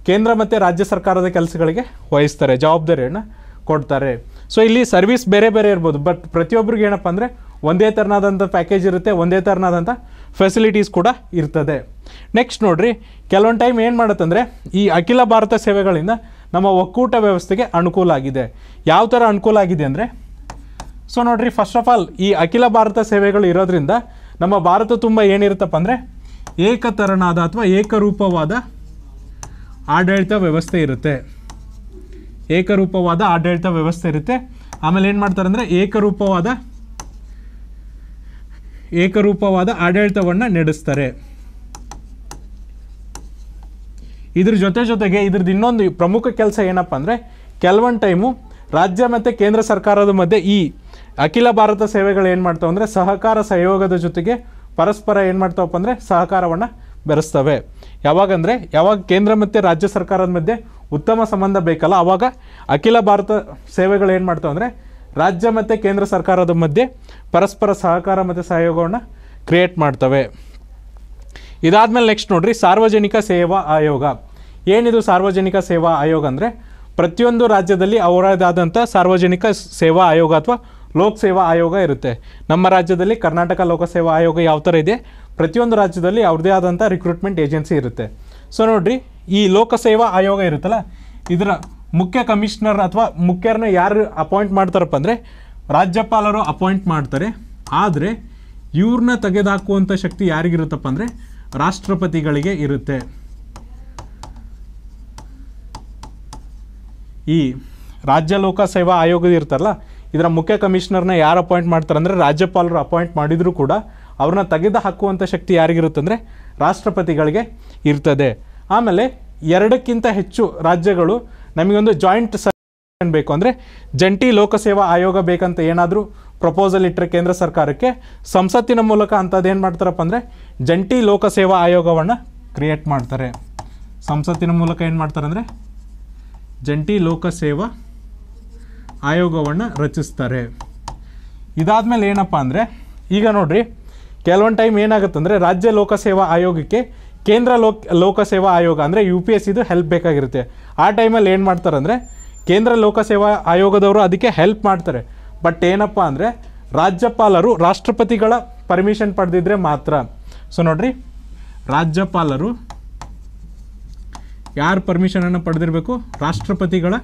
ಕೇಂದ್ರ ಮತ್ತು ರಾಜ್ಯ ಸರ್ಕಾರದ ಕೆಲಸಗಳಿಗೆ ವಹಿಸ್ತಾರೆ ಜವಾಬ್ದಾರಿಯನ್ನು ಕೊಡ್ತಾರೆ ಸೊ ಇಲ್ಲಿ ಸರ್ವಿಸ್ ಬೇರೆ ಬೇರೆ ಇರ್ಬೋದು ಬಟ್ ಪ್ರತಿಯೊಬ್ಬರಿಗೆ ಏನಪ್ಪ ಅಂದರೆ ಒಂದೇ ಥರನಾದಂಥ ಪ್ಯಾಕೇಜ್ ಇರುತ್ತೆ ಒಂದೇ ಥರನಾದಂಥ ಫೆಸಿಲಿಟೀಸ್ ಕೂಡ ಇರ್ತದೆ ನೆಕ್ಸ್ಟ್ ನೋಡ್ರಿ ಕೆಲವೊಂದು ಟೈಮ್ ಏನು ಮಾಡುತ್ತಂದರೆ ಈ ಅಖಿಲ ಭಾರತ ಸೇವೆಗಳಿಂದ ನಮ್ಮ ಒಕ್ಕೂಟ ವ್ಯವಸ್ಥೆಗೆ ಅನುಕೂಲ ಆಗಿದೆ ಯಾವ ಥರ ಅನುಕೂಲ ಆಗಿದೆ ಅಂದರೆ ಸೊ ನೋಡ್ರಿ ಫಸ್ಟ್ ಆಫ್ ಆಲ್ ಈ ಅಖಿಲ ಭಾರತ ಸೇವೆಗಳು ಇರೋದ್ರಿಂದ ನಮ್ಮ ಭಾರತ ತುಂಬ ಏನಿರುತ್ತಪ್ಪ ಅಂದರೆ ಏಕತರನಾದ ಅಥವಾ ಏಕರೂಪವಾದ ಆಡಳಿತ ವ್ಯವಸ್ಥೆ ಇರುತ್ತೆ ಏಕರೂಪವಾದ ಆಡಳಿತ ವ್ಯವಸ್ಥೆ ಇರುತ್ತೆ ಆಮೇಲೆ ಏನು ಮಾಡ್ತಾರೆ ಅಂದರೆ ಏಕರೂಪವಾದ ಏಕರೂಪವಾದ ಆಡಳಿತವನ್ನು ನಡೆಸ್ತಾರೆ ಇದ್ರ ಜೊತೆ ಜೊತೆಗೆ ಇದ್ರದ್ದು ಇನ್ನೊಂದು ಪ್ರಮುಖ ಕೆಲಸ ಏನಪ್ಪ ಅಂದರೆ ಕೆಲವೊಂದು ಟೈಮು ರಾಜ್ಯ ಮತ್ತು ಕೇಂದ್ರ ಸರ್ಕಾರದ ಮಧ್ಯೆ ಈ ಅಖಿಲ ಭಾರತ ಸೇವೆಗಳು ಏನು ಮಾಡ್ತಾವೆ ಅಂದರೆ ಸಹಕಾರ ಸಹಯೋಗದ ಜೊತೆಗೆ ಪರಸ್ಪರ ಏನು ಮಾಡ್ತಾವಪ್ಪ ಅಂದರೆ ಸಹಕಾರವನ್ನು ಬೆರೆಸ್ತವೆ ಯಾವಾಗಂದರೆ ಯಾವಾಗ ಕೇಂದ್ರ ಮತ್ತು ರಾಜ್ಯ ಸರ್ಕಾರದ ಮಧ್ಯೆ ಉತ್ತಮ ಸಂಬಂಧ ಬೇಕಲ್ಲ ಆವಾಗ ಅಖಿಲ ಭಾರತ ಸೇವೆಗಳು ಏನು ಮಾಡ್ತಾವೆ ಅಂದರೆ ರಾಜ್ಯ ಮತ್ತು ಕೇಂದ್ರ ಸರ್ಕಾರದ ಮಧ್ಯೆ ಪರಸ್ಪರ ಸಹಕಾರ ಮತ್ತು ಸಹಯೋಗವನ್ನು ಕ್ರಿಯೇಟ್ ಮಾಡ್ತವೆ ಇದಾದಮೇಲೆ ನೆಕ್ಸ್ಟ್ ನೋಡ್ರಿ ಸಾರ್ವಜನಿಕ ಸೇವಾ ಆಯೋಗ ಏನಿದು ಸಾರ್ವಜನಿಕ ಸೇವಾ ಆಯೋಗ ಅಂದರೆ ಪ್ರತಿಯೊಂದು ರಾಜ್ಯದಲ್ಲಿ ಅವರದಾದಂಥ ಸಾರ್ವಜನಿಕ ಸೇವಾ ಆಯೋಗ ಅಥವಾ ಲೋಕಸೇವಾ ಆಯೋಗ ಇರುತ್ತೆ ನಮ್ಮ ರಾಜ್ಯದಲ್ಲಿ ಕರ್ನಾಟಕ ಲೋಕಸೇವಾ ಆಯೋಗ ಯಾವ ಥರ ಇದೆ ಪ್ರತಿಯೊಂದು ರಾಜ್ಯದಲ್ಲಿ ಅವ್ರದ್ದೇ ಆದಂಥ ರಿಕ್ರೂಟ್ಮೆಂಟ್ ಏಜೆನ್ಸಿ ಇರುತ್ತೆ ಸೊ ನೋಡ್ರಿ ಈ ಲೋಕಸೇವಾ ಆಯೋಗ ಇರುತ್ತಲ್ಲ ಇದರ ಮುಖ್ಯ ಕಮಿಷನರ್ ಅಥವಾ ಮುಖ್ಯರನ್ನ ಯಾರು ಅಪಾಯಿಂಟ್ ಮಾಡ್ತಾರಪ್ಪ ಅಂದರೆ ರಾಜ್ಯಪಾಲರು ಅಪಾಯಿಂಟ್ ಮಾಡ್ತಾರೆ ಆದರೆ ಇವ್ರನ್ನ ತೆಗೆದುಹಾಕುವಂಥ ಶಕ್ತಿ ಯಾರಿಗಿರುತ್ತಪ್ಪ ಅಂದರೆ ರಾಷ್ಟ್ರಪತಿಗಳಿಗೆ ಇರುತ್ತೆ ಈ ರಾಜ್ಯ ಲೋಕ ಸೇವಾ ಆಯೋಗದ ಇರ್ತಾರಲ್ಲ ಇದರ ಮುಖ್ಯ ಕಮಿಷನರ್ನ ಯಾರು ಅಪಾಯಿಂಟ್ ಮಾಡ್ತಾರೆ ಅಂದರೆ ರಾಜ್ಯಪಾಲರು ಅಪಾಯಿಂಟ್ ಮಾಡಿದರೂ ಕೂಡ ಅವ್ರನ್ನ ತೆಗೆದು ಹಾಕುವಂಥ ಶಕ್ತಿ ಯಾರಿಗಿರುತ್ತಂದರೆ ರಾಷ್ಟ್ರಪತಿಗಳಿಗೆ ಇರ್ತದೆ ಆಮೇಲೆ ಎರಡಕ್ಕಿಂತ ಹೆಚ್ಚು ರಾಜ್ಯಗಳು ನಮಗೊಂದು ಜಾಯಿಂಟ್ ಸಲ್ಯೂಷನ್ ಬೇಕು ಅಂದರೆ ಜಂಟಿ ಲೋಕಸೇವಾ ಆಯೋಗ ಬೇಕಂತ ಏನಾದರೂ ಪ್ರಪೋಸಲ್ ಇಟ್ಟರೆ ಕೇಂದ್ರ ಸರ್ಕಾರಕ್ಕೆ ಸಂಸತ್ತಿನ ಮೂಲಕ ಏನು ಮಾಡ್ತಾರಪ್ಪ ಅಂದರೆ ಜಂಟಿ ಲೋಕಸೇವಾ ಆಯೋಗವನ್ನು ಕ್ರಿಯೇಟ್ ಮಾಡ್ತಾರೆ ಸಂಸತ್ತಿನ ಮೂಲಕ ಏನು ಮಾಡ್ತಾರೆ ಅಂದರೆ ಜಂಟಿ ಲೋಕಸೇವಾ ಆಯೋಗವನ್ನು ರಚಿಸ್ತಾರೆ ಇದಾದ ಮೇಲೆ ಏನಪ್ಪ ಅಂದರೆ ಈಗ ನೋಡಿರಿ ಕೆಲವೊಂದು ಟೈಮ್ ಏನಾಗುತ್ತೆ ಅಂದರೆ ರಾಜ್ಯ ಲೋಕಸೇವಾ ಆಯೋಗಕ್ಕೆ ಕೇಂದ್ರ ಲೋಕ್ ಲೋಕಸೇವಾ ಆಯೋಗ ಅಂದರೆ ಯು ಪಿ ಎಸ್ ಇದು ಹೆಲ್ಪ್ ಬೇಕಾಗಿರುತ್ತೆ ಆ ಟೈಮಲ್ಲಿ ಏನು ಅಂದರೆ ಕೇಂದ್ರ ಲೋಕಸೇವಾ ಆಯೋಗದವರು ಅದಕ್ಕೆ ಹೆಲ್ಪ್ ಮಾಡ್ತಾರೆ ಬಟ್ ಏನಪ್ಪ ಅಂದರೆ ರಾಜ್ಯಪಾಲರು ರಾಷ್ಟ್ರಪತಿಗಳ ಪರ್ಮಿಷನ್ ಪಡೆದಿದ್ರೆ ಮಾತ್ರ ಸೊ ನೋಡ್ರಿ ರಾಜ್ಯಪಾಲರು ಯಾರು ಪರ್ಮಿಷನನ್ನು ಪಡೆದಿರಬೇಕು ರಾಷ್ಟ್ರಪತಿಗಳ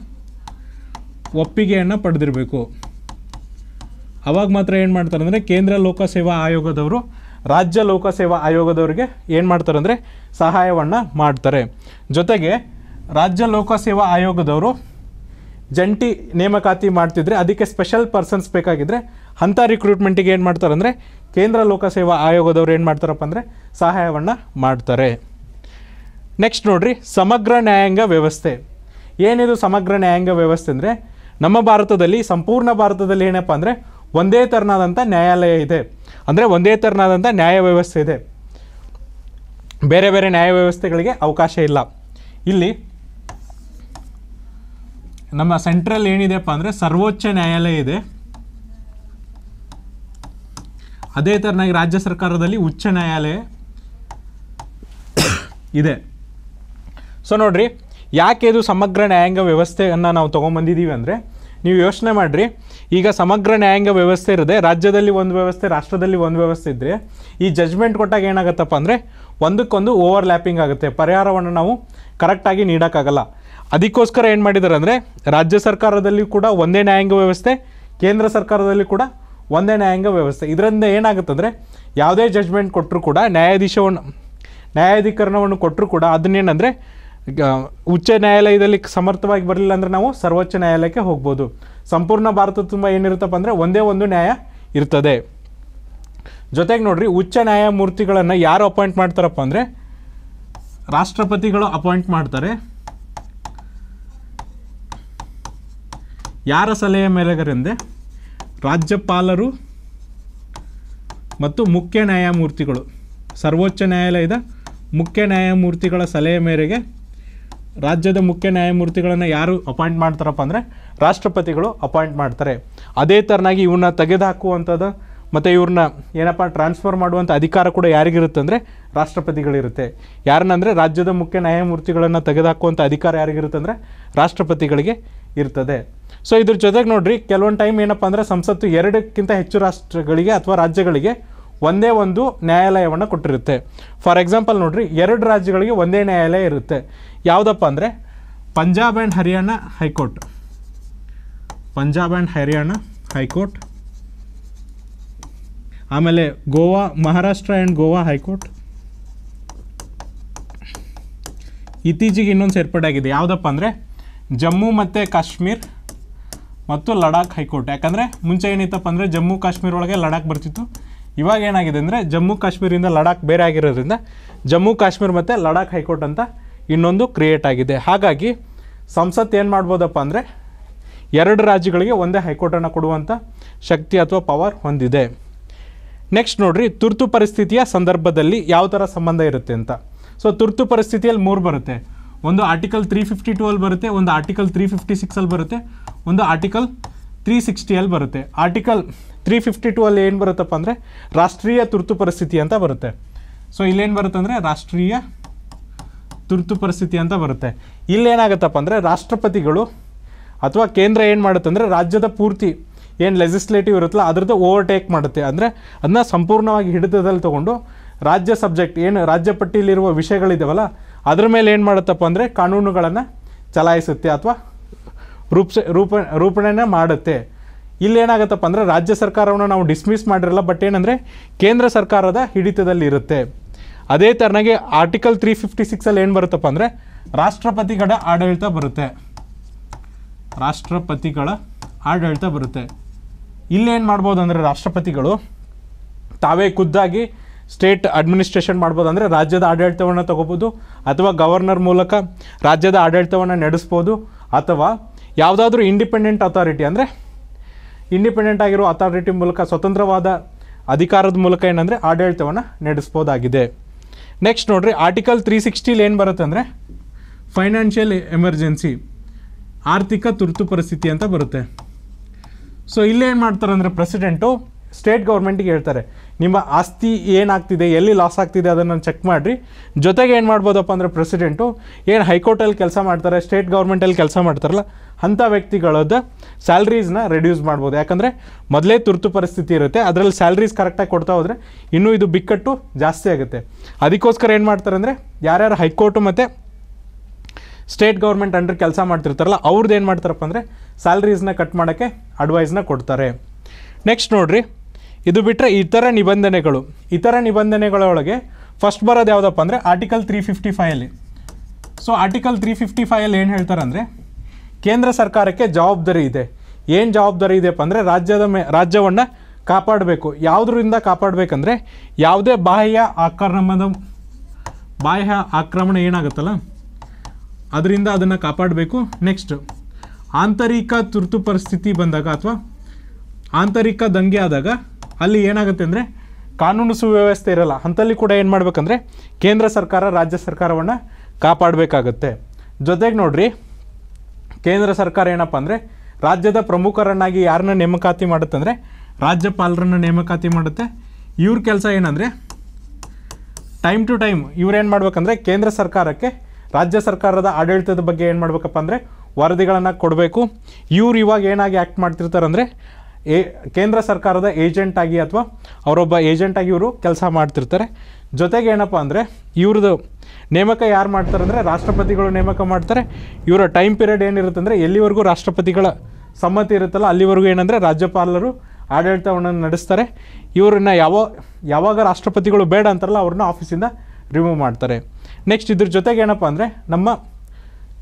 ಒಪ್ಪಿಗೆಯನ್ನು ಪಡೆದಿರಬೇಕು ಅವಾಗ ಮಾತ್ರ ಏನು ಮಾಡ್ತಾರೆ ಅಂದರೆ ಕೇಂದ್ರ ಲೋಕಸೇವಾ ಆಯೋಗದವರು ರಾಜ್ಯ ಲೋಕಸೇವಾ ಆಯೋಗದವರಿಗೆ ಏನು ಮಾಡ್ತಾರೆ ಅಂದರೆ ಸಹಾಯವನ್ನು ಮಾಡ್ತಾರೆ ಜೊತೆಗೆ ರಾಜ್ಯ ಲೋಕಸೇವಾ ಆಯೋಗದವರು ಜಂಟಿ ನೇಮಕಾತಿ ಮಾಡ್ತಿದ್ರೆ ಅದಕ್ಕೆ ಸ್ಪೆಷಲ್ ಪರ್ಸನ್ಸ್ ಬೇಕಾಗಿದ್ದರೆ ಅಂಥ ರಿಕ್ರೂಟ್ಮೆಂಟಿಗೆ ಏನು ಮಾಡ್ತಾರೆ ಅಂದರೆ ಕೇಂದ್ರ ಲೋಕಸೇವಾ ಆಯೋಗದವರು ಏನು ಮಾಡ್ತಾರಪ್ಪ ಅಂದರೆ ಸಹಾಯವನ್ನು ಮಾಡ್ತಾರೆ ನೆಕ್ಸ್ಟ್ ನೋಡಿರಿ ಸಮಗ್ರ ನ್ಯಾಯಾಂಗ ವ್ಯವಸ್ಥೆ ಏನಿದು ಸಮಗ್ರ ನ್ಯಾಯಾಂಗ ವ್ಯವಸ್ಥೆ ಅಂದರೆ ನಮ್ಮ ಭಾರತದಲ್ಲಿ ಸಂಪೂರ್ಣ ಭಾರತದಲ್ಲಿ ಏನಪ್ಪ ಅಂದರೆ ಒಂದೇ ಥರನಾದಂಥ ನ್ಯಾಯಾಲಯ ಇದೆ ಅಂದರೆ ಒಂದೇ ಥರನಾದಂಥ ನ್ಯಾಯ ವ್ಯವಸ್ಥೆ ಇದೆ ಬೇರೆ ಬೇರೆ ನ್ಯಾಯ ವ್ಯವಸ್ಥೆಗಳಿಗೆ ಅವಕಾಶ ಇಲ್ಲ ಇಲ್ಲಿ ನಮ್ಮ ಸೆಂಟ್ರಲ್ ಏನಿದೆಪ್ಪ ಅಂದರೆ ಸರ್ವೋಚ್ಚ ನ್ಯಾಯಾಲಯ ಇದೆ ಅದೇ ಥರನಾಗಿ ರಾಜ್ಯ ಸರ್ಕಾರದಲ್ಲಿ ಉಚ್ಚ ನ್ಯಾಯಾಲಯ ಇದೆ ಸೊ ನೋಡ್ರಿ ಯಾಕೆ ಇದು ಸಮಗ್ರ ನ್ಯಾಯಾಂಗ ವ್ಯವಸ್ಥೆಯನ್ನು ನಾವು ತೊಗೊಂಬಂದಿದ್ದೀವಿ ಅಂದರೆ ನೀವು ಯೋಚನೆ ಮಾಡಿರಿ ಈಗ ಸಮಗ್ರ ನ್ಯಾಯಾಂಗ ವ್ಯವಸ್ಥೆ ಇರದೆ ರಾಜ್ಯದಲ್ಲಿ ಒಂದು ವ್ಯವಸ್ಥೆ ರಾಷ್ಟ್ರದಲ್ಲಿ ಒಂದು ವ್ಯವಸ್ಥೆ ಇದ್ದರೆ ಈ ಜಜ್ಮೆಂಟ್ ಕೊಟ್ಟಾಗ ಏನಾಗುತ್ತಪ್ಪ ಅಂದರೆ ಒಂದಕ್ಕೊಂದು ಓವರ್ ಲ್ಯಾಪಿಂಗ್ ಆಗುತ್ತೆ ಪರಿಹಾರವನ್ನು ನಾವು ಕರೆಕ್ಟಾಗಿ ನೀಡೋಕ್ಕಾಗಲ್ಲ ಅದಕ್ಕೋಸ್ಕರ ಏನು ಮಾಡಿದ್ದಾರೆ ಅಂದರೆ ರಾಜ್ಯ ಸರ್ಕಾರದಲ್ಲಿ ಕೂಡ ಒಂದೇ ನ್ಯಾಯಾಂಗ ವ್ಯವಸ್ಥೆ ಕೇಂದ್ರ ಸರ್ಕಾರದಲ್ಲಿ ಕೂಡ ಒಂದೇ ನ್ಯಾಯಾಂಗ ವ್ಯವಸ್ಥೆ ಇದರಿಂದ ಏನಾಗುತ್ತಂದರೆ ಯಾವುದೇ ಜಜ್ಮೆಂಟ್ ಕೊಟ್ಟರು ಕೂಡ ನ್ಯಾಯಾಧೀಶವನ್ನು ನ್ಯಾಯಾಧೀಕರಣವನ್ನು ಕೊಟ್ಟರು ಕೂಡ ಅದನ್ನೇನೆಂದರೆ ಉಚ್ಚ ನ್ಯಾಯಾಲಯದಲ್ಲಿ ಸಮರ್ಥವಾಗಿ ಬರಲಿಲ್ಲ ಅಂದರೆ ನಾವು ಸರ್ವೋಚ್ಚ ನ್ಯಾಯಾಲಯಕ್ಕೆ ಹೋಗ್ಬೋದು ಸಂಪೂರ್ಣ ಭಾರತ ತುಂಬ ಏನಿರುತ್ತಪ್ಪ ಅಂದರೆ ಒಂದೇ ಒಂದು ನ್ಯಾಯ ಇರ್ತದೆ ಜೊತೆಗೆ ನೋಡ್ರಿ ಉಚ್ಚ ನ್ಯಾಯಮೂರ್ತಿಗಳನ್ನು ಯಾರು ಅಪಾಯಿಂಟ್ ಮಾಡ್ತಾರಪ್ಪ ಅಂದರೆ ರಾಷ್ಟ್ರಪತಿಗಳು ಅಪಾಯಿಂಟ್ ಮಾಡ್ತಾರೆ ಯಾರ ಸಲಹೆ ಮೇರೆಗರೆಂದೆ ರಾಜ್ಯಪಾಲರು ಮತ್ತು ಮುಖ್ಯ ನ್ಯಾಯಮೂರ್ತಿಗಳು ಸರ್ವೋಚ್ಚ ನ್ಯಾಯಾಲಯದ ಮುಖ್ಯ ನ್ಯಾಯಮೂರ್ತಿಗಳ ಸಲಹೆ ಮೇರೆಗೆ ರಾಜ್ಯದ ಮುಖ್ಯ ನ್ಯಾಯಮೂರ್ತಿಗಳನ್ನು ಯಾರು ಅಪಾಯಿಂಟ್ ಮಾಡ್ತಾರಪ್ಪ ಅಂದರೆ ರಾಷ್ಟ್ರಪತಿಗಳು ಅಪಾಯಿಂಟ್ ಮಾಡ್ತಾರೆ ಅದೇ ಥರನಾಗಿ ಇವನ್ನ ತೆಗೆದುಹಾಕುವಂಥದ್ದು ಮತ್ತು ಇವ್ರನ್ನ ಏನಪ್ಪ ಟ್ರಾನ್ಸ್ಫರ್ ಮಾಡುವಂಥ ಅಧಿಕಾರ ಕೂಡ ಯಾರಿಗಿರುತ್ತೆ ಅಂದರೆ ರಾಷ್ಟ್ರಪತಿಗಳಿರುತ್ತೆ ಯಾರನ್ನಂದರೆ ರಾಜ್ಯದ ಮುಖ್ಯ ನ್ಯಾಯಮೂರ್ತಿಗಳನ್ನು ತೆಗೆದುಹಾಕುವಂಥ ಅಧಿಕಾರ ಯಾರಿಗಿರುತ್ತೆ ಅಂದರೆ ರಾಷ್ಟ್ರಪತಿಗಳಿಗೆ ಇರ್ತದೆ ಸೊ ಇದ್ರ ಜೊತೆಗೆ ನೋಡಿರಿ ಕೆಲವೊಂದು ಟೈಮ್ ಏನಪ್ಪ ಅಂದರೆ ಸಂಸತ್ತು ಎರಡಕ್ಕಿಂತ ಹೆಚ್ಚು ರಾಷ್ಟ್ರಗಳಿಗೆ ಅಥವಾ ರಾಜ್ಯಗಳಿಗೆ ಒಂದೇ ಒಂದು ನ್ಯಾಯಾಲಯವನ್ನು ಕೊಟ್ಟಿರುತ್ತೆ ಫಾರ್ ಎಕ್ಸಾಂಪಲ್ ನೋಡ್ರಿ ಎರಡು ರಾಜ್ಯಗಳಿಗೆ ಒಂದೇ ನ್ಯಾಯಾಲಯ ಇರುತ್ತೆ ಯಾವುದಪ್ಪ ಅಂದರೆ Punjab and Haryana high court Punjab and Haryana high court ಆಮೇಲೆ ಗೋವಾ ಮಹಾರಾಷ್ಟ್ರ ಆ್ಯಂಡ್ ಗೋವಾ ಹೈಕೋರ್ಟ್ ಇತ್ತೀಚೆಗೆ ಇನ್ನೊಂದು ಸೇರ್ಪಡೆಯಾಗಿದೆ ಯಾವುದಪ್ಪ ಅಂದರೆ ಜಮ್ಮು ಮತ್ತು ಕಾಶ್ಮೀರ್ ಮತ್ತು ಲಡಾಖ್ ಹೈಕೋರ್ಟ್ ಯಾಕಂದರೆ ಮುಂಚೆ ಏನಿತ್ತಪ್ಪ ಅಂದರೆ ಜಮ್ಮು ಕಾಶ್ಮೀರ ಒಳಗೆ ಲಡಾಖ್ ಬರ್ತಿತ್ತು ಇವಾಗ ಏನಾಗಿದೆ ಅಂದರೆ ಜಮ್ಮು ಕಾಶ್ಮೀರಿಂದ ಲಡಾಖ್ ಬೇರೆ ಆಗಿರೋದ್ರಿಂದ ಜಮ್ಮು ಕಾಶ್ಮೀರ್ ಮತ್ತು ಲಡಾಖ್ ಹೈಕೋರ್ಟ್ ಅಂತ ಇನ್ನೊಂದು ಕ್ರಿಯೇಟ್ ಆಗಿದೆ ಹಾಗಾಗಿ ಸಂಸತ್ ಏನು ಮಾಡ್ಬೋದಪ್ಪ ಅಂದರೆ ಎರಡು ರಾಜ್ಯಗಳಿಗೆ ಒಂದೇ ಹೈಕೋರ್ಟನ್ನು ಕೊಡುವಂಥ ಶಕ್ತಿ ಅಥವಾ ಪವರ್ ಹೊಂದಿದೆ ನೆಕ್ಸ್ಟ್ ನೋಡಿರಿ ತುರ್ತು ಪರಿಸ್ಥಿತಿಯ ಸಂದರ್ಭದಲ್ಲಿ ಯಾವ ಥರ ಸಂಬಂಧ ಇರುತ್ತೆ ಅಂತ ಸೊ ತುರ್ತು ಪರಿಸ್ಥಿತಿಯಲ್ಲಿ ಮೂರು ಬರುತ್ತೆ ಒಂದು ಆರ್ಟಿಕಲ್ ತ್ರೀ ಫಿಫ್ಟಿ ಟು ಅಲ್ಲಿ ಬರುತ್ತೆ ಒಂದು ಆರ್ಟಿಕಲ್ ತ್ರೀ ಫಿಫ್ಟಿ ಸಿಕ್ಸಲ್ಲಿ ಬರುತ್ತೆ ಒಂದು ಆರ್ಟಿಕಲ್ ತ್ರೀ ಸಿಕ್ಸ್ಟಿಯಲ್ಲಿ ಬರುತ್ತೆ ಆರ್ಟಿಕಲ್ ತ್ರೀ ಫಿಫ್ಟಿ ಟೂ ಅಲ್ಲಿ ಏನು ಬರುತ್ತಪ್ಪ ಅಂದರೆ ರಾಷ್ಟ್ರೀಯ ತುರ್ತು ಪರಿಸ್ಥಿತಿ ಅಂತ ಬರುತ್ತೆ ಸೊ ಇಲ್ಲೇನು ಬರುತ್ತೆ ಅಂದರೆ ರಾಷ್ಟ್ರೀಯ ತುರ್ತು ಪರಿಸ್ಥಿತಿ ಅಂತ ಬರುತ್ತೆ ಏನಾಗುತ್ತಪ್ಪ ಅಂದರೆ ರಾಷ್ಟ್ರಪತಿಗಳು ಅಥವಾ ಕೇಂದ್ರ ಏನು ಮಾಡುತ್ತಂದರೆ ರಾಜ್ಯದ ಪೂರ್ತಿ ಏನು ಲೆಜಿಸ್ಲೇಟಿವ್ ಇರುತ್ತಲ್ಲ ಅದ್ರದ್ದು ಓವರ್ಟೇಕ್ ಮಾಡುತ್ತೆ ಅಂದರೆ ಅದನ್ನ ಸಂಪೂರ್ಣವಾಗಿ ಹಿಡಿತದಲ್ಲಿ ತೊಗೊಂಡು ರಾಜ್ಯ ಸಬ್ಜೆಕ್ಟ್ ಏನು ರಾಜ್ಯ ಪಟ್ಟಿಯಲ್ಲಿರುವ ವಿಷಯಗಳಿದ್ದಾವಲ್ಲ ಅದ್ರ ಮೇಲೆ ಏನು ಮಾಡುತ್ತಪ್ಪ ಅಂದರೆ ಕಾನೂನುಗಳನ್ನು ಚಲಾಯಿಸುತ್ತೆ ಅಥವಾ ರೂಪಿಸ ರೂಪ ರೂಪಣೆನೇ ಮಾಡುತ್ತೆ ಇಲ್ಲಿ ಏನಾಗುತ್ತಪ್ಪ ಅಂದರೆ ರಾಜ್ಯ ಸರ್ಕಾರವನ್ನು ನಾವು ಡಿಸ್ಮಿಸ್ ಮಾಡಿರಲ್ಲ ಬಟ್ ಏನಂದರೆ ಕೇಂದ್ರ ಸರ್ಕಾರದ ಹಿಡಿತದಲ್ಲಿರುತ್ತೆ ಅದೇ ತರನಾಗಿ ಆರ್ಟಿಕಲ್ ತ್ರೀ ಫಿಫ್ಟಿ ಸಿಕ್ಸಲ್ಲಿ ಏನು ಬರುತ್ತಪ್ಪ ಅಂದರೆ ರಾಷ್ಟ್ರಪತಿಗಳ ಆಡಳಿತ ಬರುತ್ತೆ ರಾಷ್ಟ್ರಪತಿಗಳ ಆಡಳಿತ ಬರುತ್ತೆ ಇಲ್ಲೇನು ಮಾಡ್ಬೋದು ಅಂದರೆ ರಾಷ್ಟ್ರಪತಿಗಳು ತಾವೇ ಖುದ್ದಾಗಿ ಸ್ಟೇಟ್ ಅಡ್ಮಿನಿಸ್ಟ್ರೇಷನ್ ಮಾಡ್ಬೋದು ಅಂದರೆ ರಾಜ್ಯದ ಆಡಳಿತವನ್ನು ತಗೋಬೋದು ಅಥವಾ ಗವರ್ನರ್ ಮೂಲಕ ರಾಜ್ಯದ ಆಡಳಿತವನ್ನು ನಡೆಸ್ಬೋದು ಅಥವಾ ಯಾವುದಾದ್ರೂ ಇಂಡಿಪೆಂಡೆಂಟ್ ಅಥಾರಿಟಿ ಅಂದರೆ ಇಂಡಿಪೆಂಡೆಂಟ್ ಆಗಿರೋ ಅಥಾರಿಟಿ ಮೂಲಕ ಸ್ವತಂತ್ರವಾದ ಅಧಿಕಾರದ ಮೂಲಕ ಏನಂದರೆ ಆಡಳಿತವನ್ನು ನಡೆಸ್ಬೋದಾಗಿದೆ ನೆಕ್ಸ್ಟ್ ನೋಡಿರಿ ಆರ್ಟಿಕಲ್ ತ್ರೀ ಸಿಕ್ಸ್ಟೀಲಿ ಏನು ಅಂದರೆ ಫೈನಾನ್ಷಿಯಲ್ ಎಮರ್ಜೆನ್ಸಿ ಆರ್ಥಿಕ ತುರ್ತು ಪರಿಸ್ಥಿತಿ ಅಂತ ಬರುತ್ತೆ ಸೊ ಇಲ್ಲೇನು ಅಂದರೆ ಪ್ರೆಸಿಡೆಂಟು ಸ್ಟೇಟ್ ಗೌರ್ಮೆಂಟಿಗೆ ಹೇಳ್ತಾರೆ ನಿಮ್ಮ ಆಸ್ತಿ ಏನಾಗ್ತಿದೆ ಎಲ್ಲಿ ಲಾಸ್ ಆಗ್ತಿದೆ ಅದನ್ನು ಚೆಕ್ ಮಾಡಿರಿ ಜೊತೆಗೆ ಏನು ಮಾಡ್ಬೋದಪ್ಪ ಅಂದರೆ ಪ್ರೆಸಿಡೆಂಟು ಏನು ಹೈಕೋರ್ಟಲ್ಲಿ ಕೆಲಸ ಮಾಡ್ತಾರೆ ಸ್ಟೇಟ್ ಗೌರ್ಮೆಂಟಲ್ಲಿ ಕೆಲಸ ಮಾಡ್ತಾರಲ್ಲ ಅಂಥ ವ್ಯಕ್ತಿಗಳದ್ದು ಸ್ಯಾಲ್ರೀಸ್ನ ರೆಡ್ಯೂಸ್ ಮಾಡ್ಬೋದು ಯಾಕಂದರೆ ಮೊದಲೇ ತುರ್ತು ಪರಿಸ್ಥಿತಿ ಇರುತ್ತೆ ಅದರಲ್ಲಿ ಸ್ಯಾಲ್ರೀಸ್ ಕರೆಕ್ಟಾಗಿ ಕೊಡ್ತಾ ಹೋದರೆ ಇನ್ನೂ ಇದು ಬಿಕ್ಕಟ್ಟು ಜಾಸ್ತಿ ಆಗುತ್ತೆ ಅದಕ್ಕೋಸ್ಕರ ಏನು ಮಾಡ್ತಾರೆ ಅಂದರೆ ಯಾರ್ಯಾರು ಹೈಕೋರ್ಟು ಮತ್ತು ಸ್ಟೇಟ್ ಗೌರ್ಮೆಂಟ್ ಅಂಡರ್ ಕೆಲಸ ಮಾಡ್ತಿರ್ತಾರಲ್ಲ ಅವ್ರದ್ದು ಏನು ಮಾಡ್ತಾರಪ್ಪ ಅಂದರೆ ಸ್ಯಾಲ್ರೀಸ್ನ ಕಟ್ ಮಾಡೋಕ್ಕೆ ಅಡ್ವೈಸ್ನ ಕೊಡ್ತಾರೆ ನೆಕ್ಸ್ಟ್ ನೋಡಿರಿ ಇದು ಬಿಟ್ಟರೆ ಇತರ ನಿಬಂಧನೆಗಳು ಇತರ ನಿಬಂಧನೆಗಳೊಳಗೆ ಫಸ್ಟ್ ಬರೋದು ಯಾವುದಪ್ಪ ಅಂದರೆ ಆರ್ಟಿಕಲ್ ತ್ರೀ ಫಿಫ್ಟಿ ಫೈವಲ್ಲಿ ಸೊ ಆರ್ಟಿಕಲ್ ತ್ರೀ ಫಿಫ್ಟಿ ಫೈವಲ್ಲಿ ಏನು ಹೇಳ್ತಾರಂದರೆ ಕೇಂದ್ರ ಸರ್ಕಾರಕ್ಕೆ ಜವಾಬ್ದಾರಿ ಇದೆ ಏನು ಜವಾಬ್ದಾರಿ ಇದೆಯಪ್ಪ ಅಂದರೆ ರಾಜ್ಯದ ಮೇ ರಾಜ್ಯವನ್ನು ಕಾಪಾಡಬೇಕು ಯಾವುದರಿಂದ ಕಾಪಾಡಬೇಕಂದ್ರೆ ಯಾವುದೇ ಬಾಹ್ಯ ಆಕ್ರಮದ ಬಾಹ್ಯ ಆಕ್ರಮಣ ಏನಾಗುತ್ತಲ್ಲ ಅದರಿಂದ ಅದನ್ನು ಕಾಪಾಡಬೇಕು ನೆಕ್ಸ್ಟ್ ಆಂತರಿಕ ತುರ್ತು ಪರಿಸ್ಥಿತಿ ಬಂದಾಗ ಅಥವಾ ಆಂತರಿಕ ದಂಗೆ ಆದಾಗ ಅಲ್ಲಿ ಏನಾಗುತ್ತೆ ಅಂದರೆ ಕಾನೂನು ಸುವ್ಯವಸ್ಥೆ ಇರಲ್ಲ ಅಂಥಲ್ಲಿ ಕೂಡ ಏನು ಮಾಡಬೇಕಂದ್ರೆ ಕೇಂದ್ರ ಸರ್ಕಾರ ರಾಜ್ಯ ಸರ್ಕಾರವನ್ನು ಕಾಪಾಡಬೇಕಾಗತ್ತೆ ಜೊತೆಗೆ ನೋಡ್ರಿ ಕೇಂದ್ರ ಸರ್ಕಾರ ಏನಪ್ಪ ಅಂದರೆ ರಾಜ್ಯದ ಪ್ರಮುಖರನ್ನಾಗಿ ಯಾರನ್ನ ನೇಮಕಾತಿ ಮಾಡುತ್ತೆ ಅಂದರೆ ರಾಜ್ಯಪಾಲರನ್ನು ನೇಮಕಾತಿ ಮಾಡುತ್ತೆ ಇವ್ರ ಕೆಲಸ ಏನಂದರೆ ಟೈಮ್ ಟು ಟೈಮ್ ಇವ್ರೇನು ಮಾಡ್ಬೇಕಂದ್ರೆ ಕೇಂದ್ರ ಸರ್ಕಾರಕ್ಕೆ ರಾಜ್ಯ ಸರ್ಕಾರದ ಆಡಳಿತದ ಬಗ್ಗೆ ಏನು ಮಾಡಬೇಕಪ್ಪ ಅಂದರೆ ವರದಿಗಳನ್ನು ಕೊಡಬೇಕು ಇವ್ರು ಇವಾಗ ಏನಾಗಿ ಆ್ಯಕ್ಟ್ ಮಾಡ್ತಿರ್ತಾರೆ ಅಂದರೆ ಏ ಕೇಂದ್ರ ಸರ್ಕಾರದ ಏಜೆಂಟ್ ಆಗಿ ಅಥವಾ ಅವರೊಬ್ಬ ಏಜೆಂಟ್ ಆಗಿ ಇವರು ಕೆಲಸ ಮಾಡ್ತಿರ್ತಾರೆ ಜೊತೆಗೆ ಏನಪ್ಪ ಅಂದರೆ ಇವ್ರದ್ದು ನೇಮಕ ಯಾರು ಮಾಡ್ತಾರೆ ಅಂದರೆ ರಾಷ್ಟ್ರಪತಿಗಳು ನೇಮಕ ಮಾಡ್ತಾರೆ ಇವರ ಟೈಮ್ ಪೀರಿಯಡ್ ಏನಿರುತ್ತೆ ಅಂದರೆ ಎಲ್ಲಿವರೆಗೂ ರಾಷ್ಟ್ರಪತಿಗಳ ಸಮ್ಮತಿ ಇರುತ್ತಲ್ಲ ಅಲ್ಲಿವರೆಗೂ ಏನಂದರೆ ರಾಜ್ಯಪಾಲರು ಆಡಳಿತವನ್ನು ನಡೆಸ್ತಾರೆ ಇವರನ್ನ ಯಾವ ಯಾವಾಗ ರಾಷ್ಟ್ರಪತಿಗಳು ಬೇಡ ಅಂತಾರಲ್ಲ ಅವ್ರನ್ನ ಆಫೀಸಿಂದ ರಿಮೂವ್ ಮಾಡ್ತಾರೆ ನೆಕ್ಸ್ಟ್ ಇದ್ರ ಜೊತೆಗೆ ಏನಪ್ಪ ಅಂದರೆ ನಮ್ಮ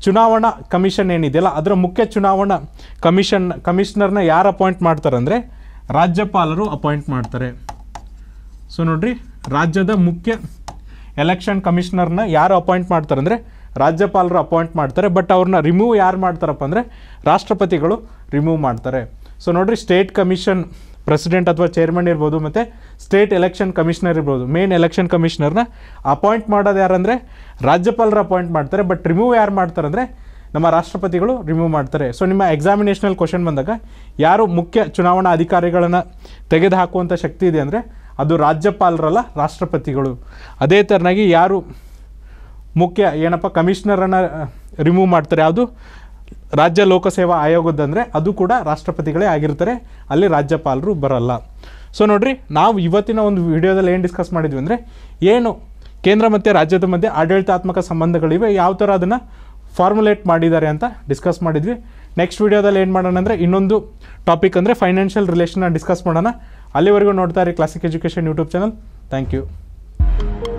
ಚುನಾವಣಾ ಕಮಿಷನ್ ಏನಿದೆಯಲ್ಲ ಅದರ ಮುಖ್ಯ ಚುನಾವಣಾ ಕಮಿಷನ್ ಕಮಿಷನರ್ನ ಯಾರು ಅಪಾಯಿಂಟ್ ಮಾಡ್ತಾರೆ ಅಂದರೆ ರಾಜ್ಯಪಾಲರು ಅಪಾಯಿಂಟ್ ಮಾಡ್ತಾರೆ ಸೊ ನೋಡ್ರಿ ರಾಜ್ಯದ ಮುಖ್ಯ ಎಲೆಕ್ಷನ್ ಕಮಿಷನರ್ನ ಯಾರು ಅಪಾಯಿಂಟ್ ಮಾಡ್ತಾರೆ ಅಂದರೆ ರಾಜ್ಯಪಾಲರು ಅಪಾಯಿಂಟ್ ಮಾಡ್ತಾರೆ ಬಟ್ ಅವ್ರನ್ನ ರಿಮೂವ್ ಯಾರು ಮಾಡ್ತಾರಪ್ಪ ಅಂದರೆ ರಾಷ್ಟ್ರಪತಿಗಳು ರಿಮೂವ್ ಮಾಡ್ತಾರೆ ಸೊ ನೋಡ್ರಿ ಸ್ಟೇಟ್ ಕಮಿಷನ್ ಪ್ರೆಸಿಡೆಂಟ್ ಅಥವಾ ಚೇರ್ಮನ್ ಇರ್ಬೋದು ಮತ್ತು ಸ್ಟೇಟ್ ಎಲೆಕ್ಷನ್ ಕಮಿಷನರ್ ಇರ್ಬೋದು ಮೇನ್ ಎಲೆಕ್ಷನ್ ಕಮಿಷನರ್ನ ಅಪಾಯಿಂಟ್ ಮಾಡೋದು ಯಾರಂದರೆ ರಾಜ್ಯಪಾಲರ ಅಪಾಯಿಂಟ್ ಮಾಡ್ತಾರೆ ಬಟ್ ರಿಮೂವ್ ಯಾರು ಮಾಡ್ತಾರೆ ಅಂದರೆ ನಮ್ಮ ರಾಷ್ಟ್ರಪತಿಗಳು ರಿಮೂವ್ ಮಾಡ್ತಾರೆ ಸೊ ನಿಮ್ಮ ಎಕ್ಸಾಮಿನೇಷನಲ್ ಕ್ವಶನ್ ಬಂದಾಗ ಯಾರು ಮುಖ್ಯ ಚುನಾವಣಾ ಅಧಿಕಾರಿಗಳನ್ನು ತೆಗೆದು ಶಕ್ತಿ ಇದೆ ಅಂದರೆ ಅದು ರಾಜ್ಯಪಾಲರಲ್ಲ ರಾಷ್ಟ್ರಪತಿಗಳು ಅದೇ ಥರನಾಗಿ ಯಾರು ಮುಖ್ಯ ಏನಪ್ಪ ಕಮಿಷನರನ್ನು ರಿಮೂವ್ ಮಾಡ್ತಾರೆ ಯಾವುದು ರಾಜ್ಯ ಲೋಕಸೇವಾ ಆಯೋಗದಂದರೆ ಅದು ಕೂಡ ರಾಷ್ಟ್ರಪತಿಗಳೇ ಆಗಿರ್ತಾರೆ ಅಲ್ಲಿ ರಾಜ್ಯಪಾಲರು ಬರಲ್ಲ ಸೊ ನೋಡಿರಿ ನಾವು ಇವತ್ತಿನ ಒಂದು ವಿಡಿಯೋದಲ್ಲಿ ಏನು ಡಿಸ್ಕಸ್ ಮಾಡಿದ್ವಿ ಅಂದರೆ ಏನು ಕೇಂದ್ರ ಮತ್ತು ರಾಜ್ಯದ ಮಧ್ಯೆ ಆಡಳಿತಾತ್ಮಕ ಸಂಬಂಧಗಳಿವೆ ಯಾವ ಥರ ಅದನ್ನು ಫಾರ್ಮುಲೇಟ್ ಮಾಡಿದ್ದಾರೆ ಅಂತ ಡಿಸ್ಕಸ್ ಮಾಡಿದ್ವಿ ನೆಕ್ಸ್ಟ್ ವೀಡಿಯೋದಲ್ಲಿ ಏನು ಮಾಡೋಣ ಅಂದರೆ ಇನ್ನೊಂದು ಟಾಪಿಕ್ ಅಂದರೆ ಫೈನಾನ್ಷಿಯಲ್ ರಿಲೇಷನ್ನ ಡಿಸ್ಕಸ್ ಮಾಡೋಣ ಅಲ್ಲಿವರೆಗೂ ನೋಡ್ತಾ ಇರಿ classic education YouTube channel thank you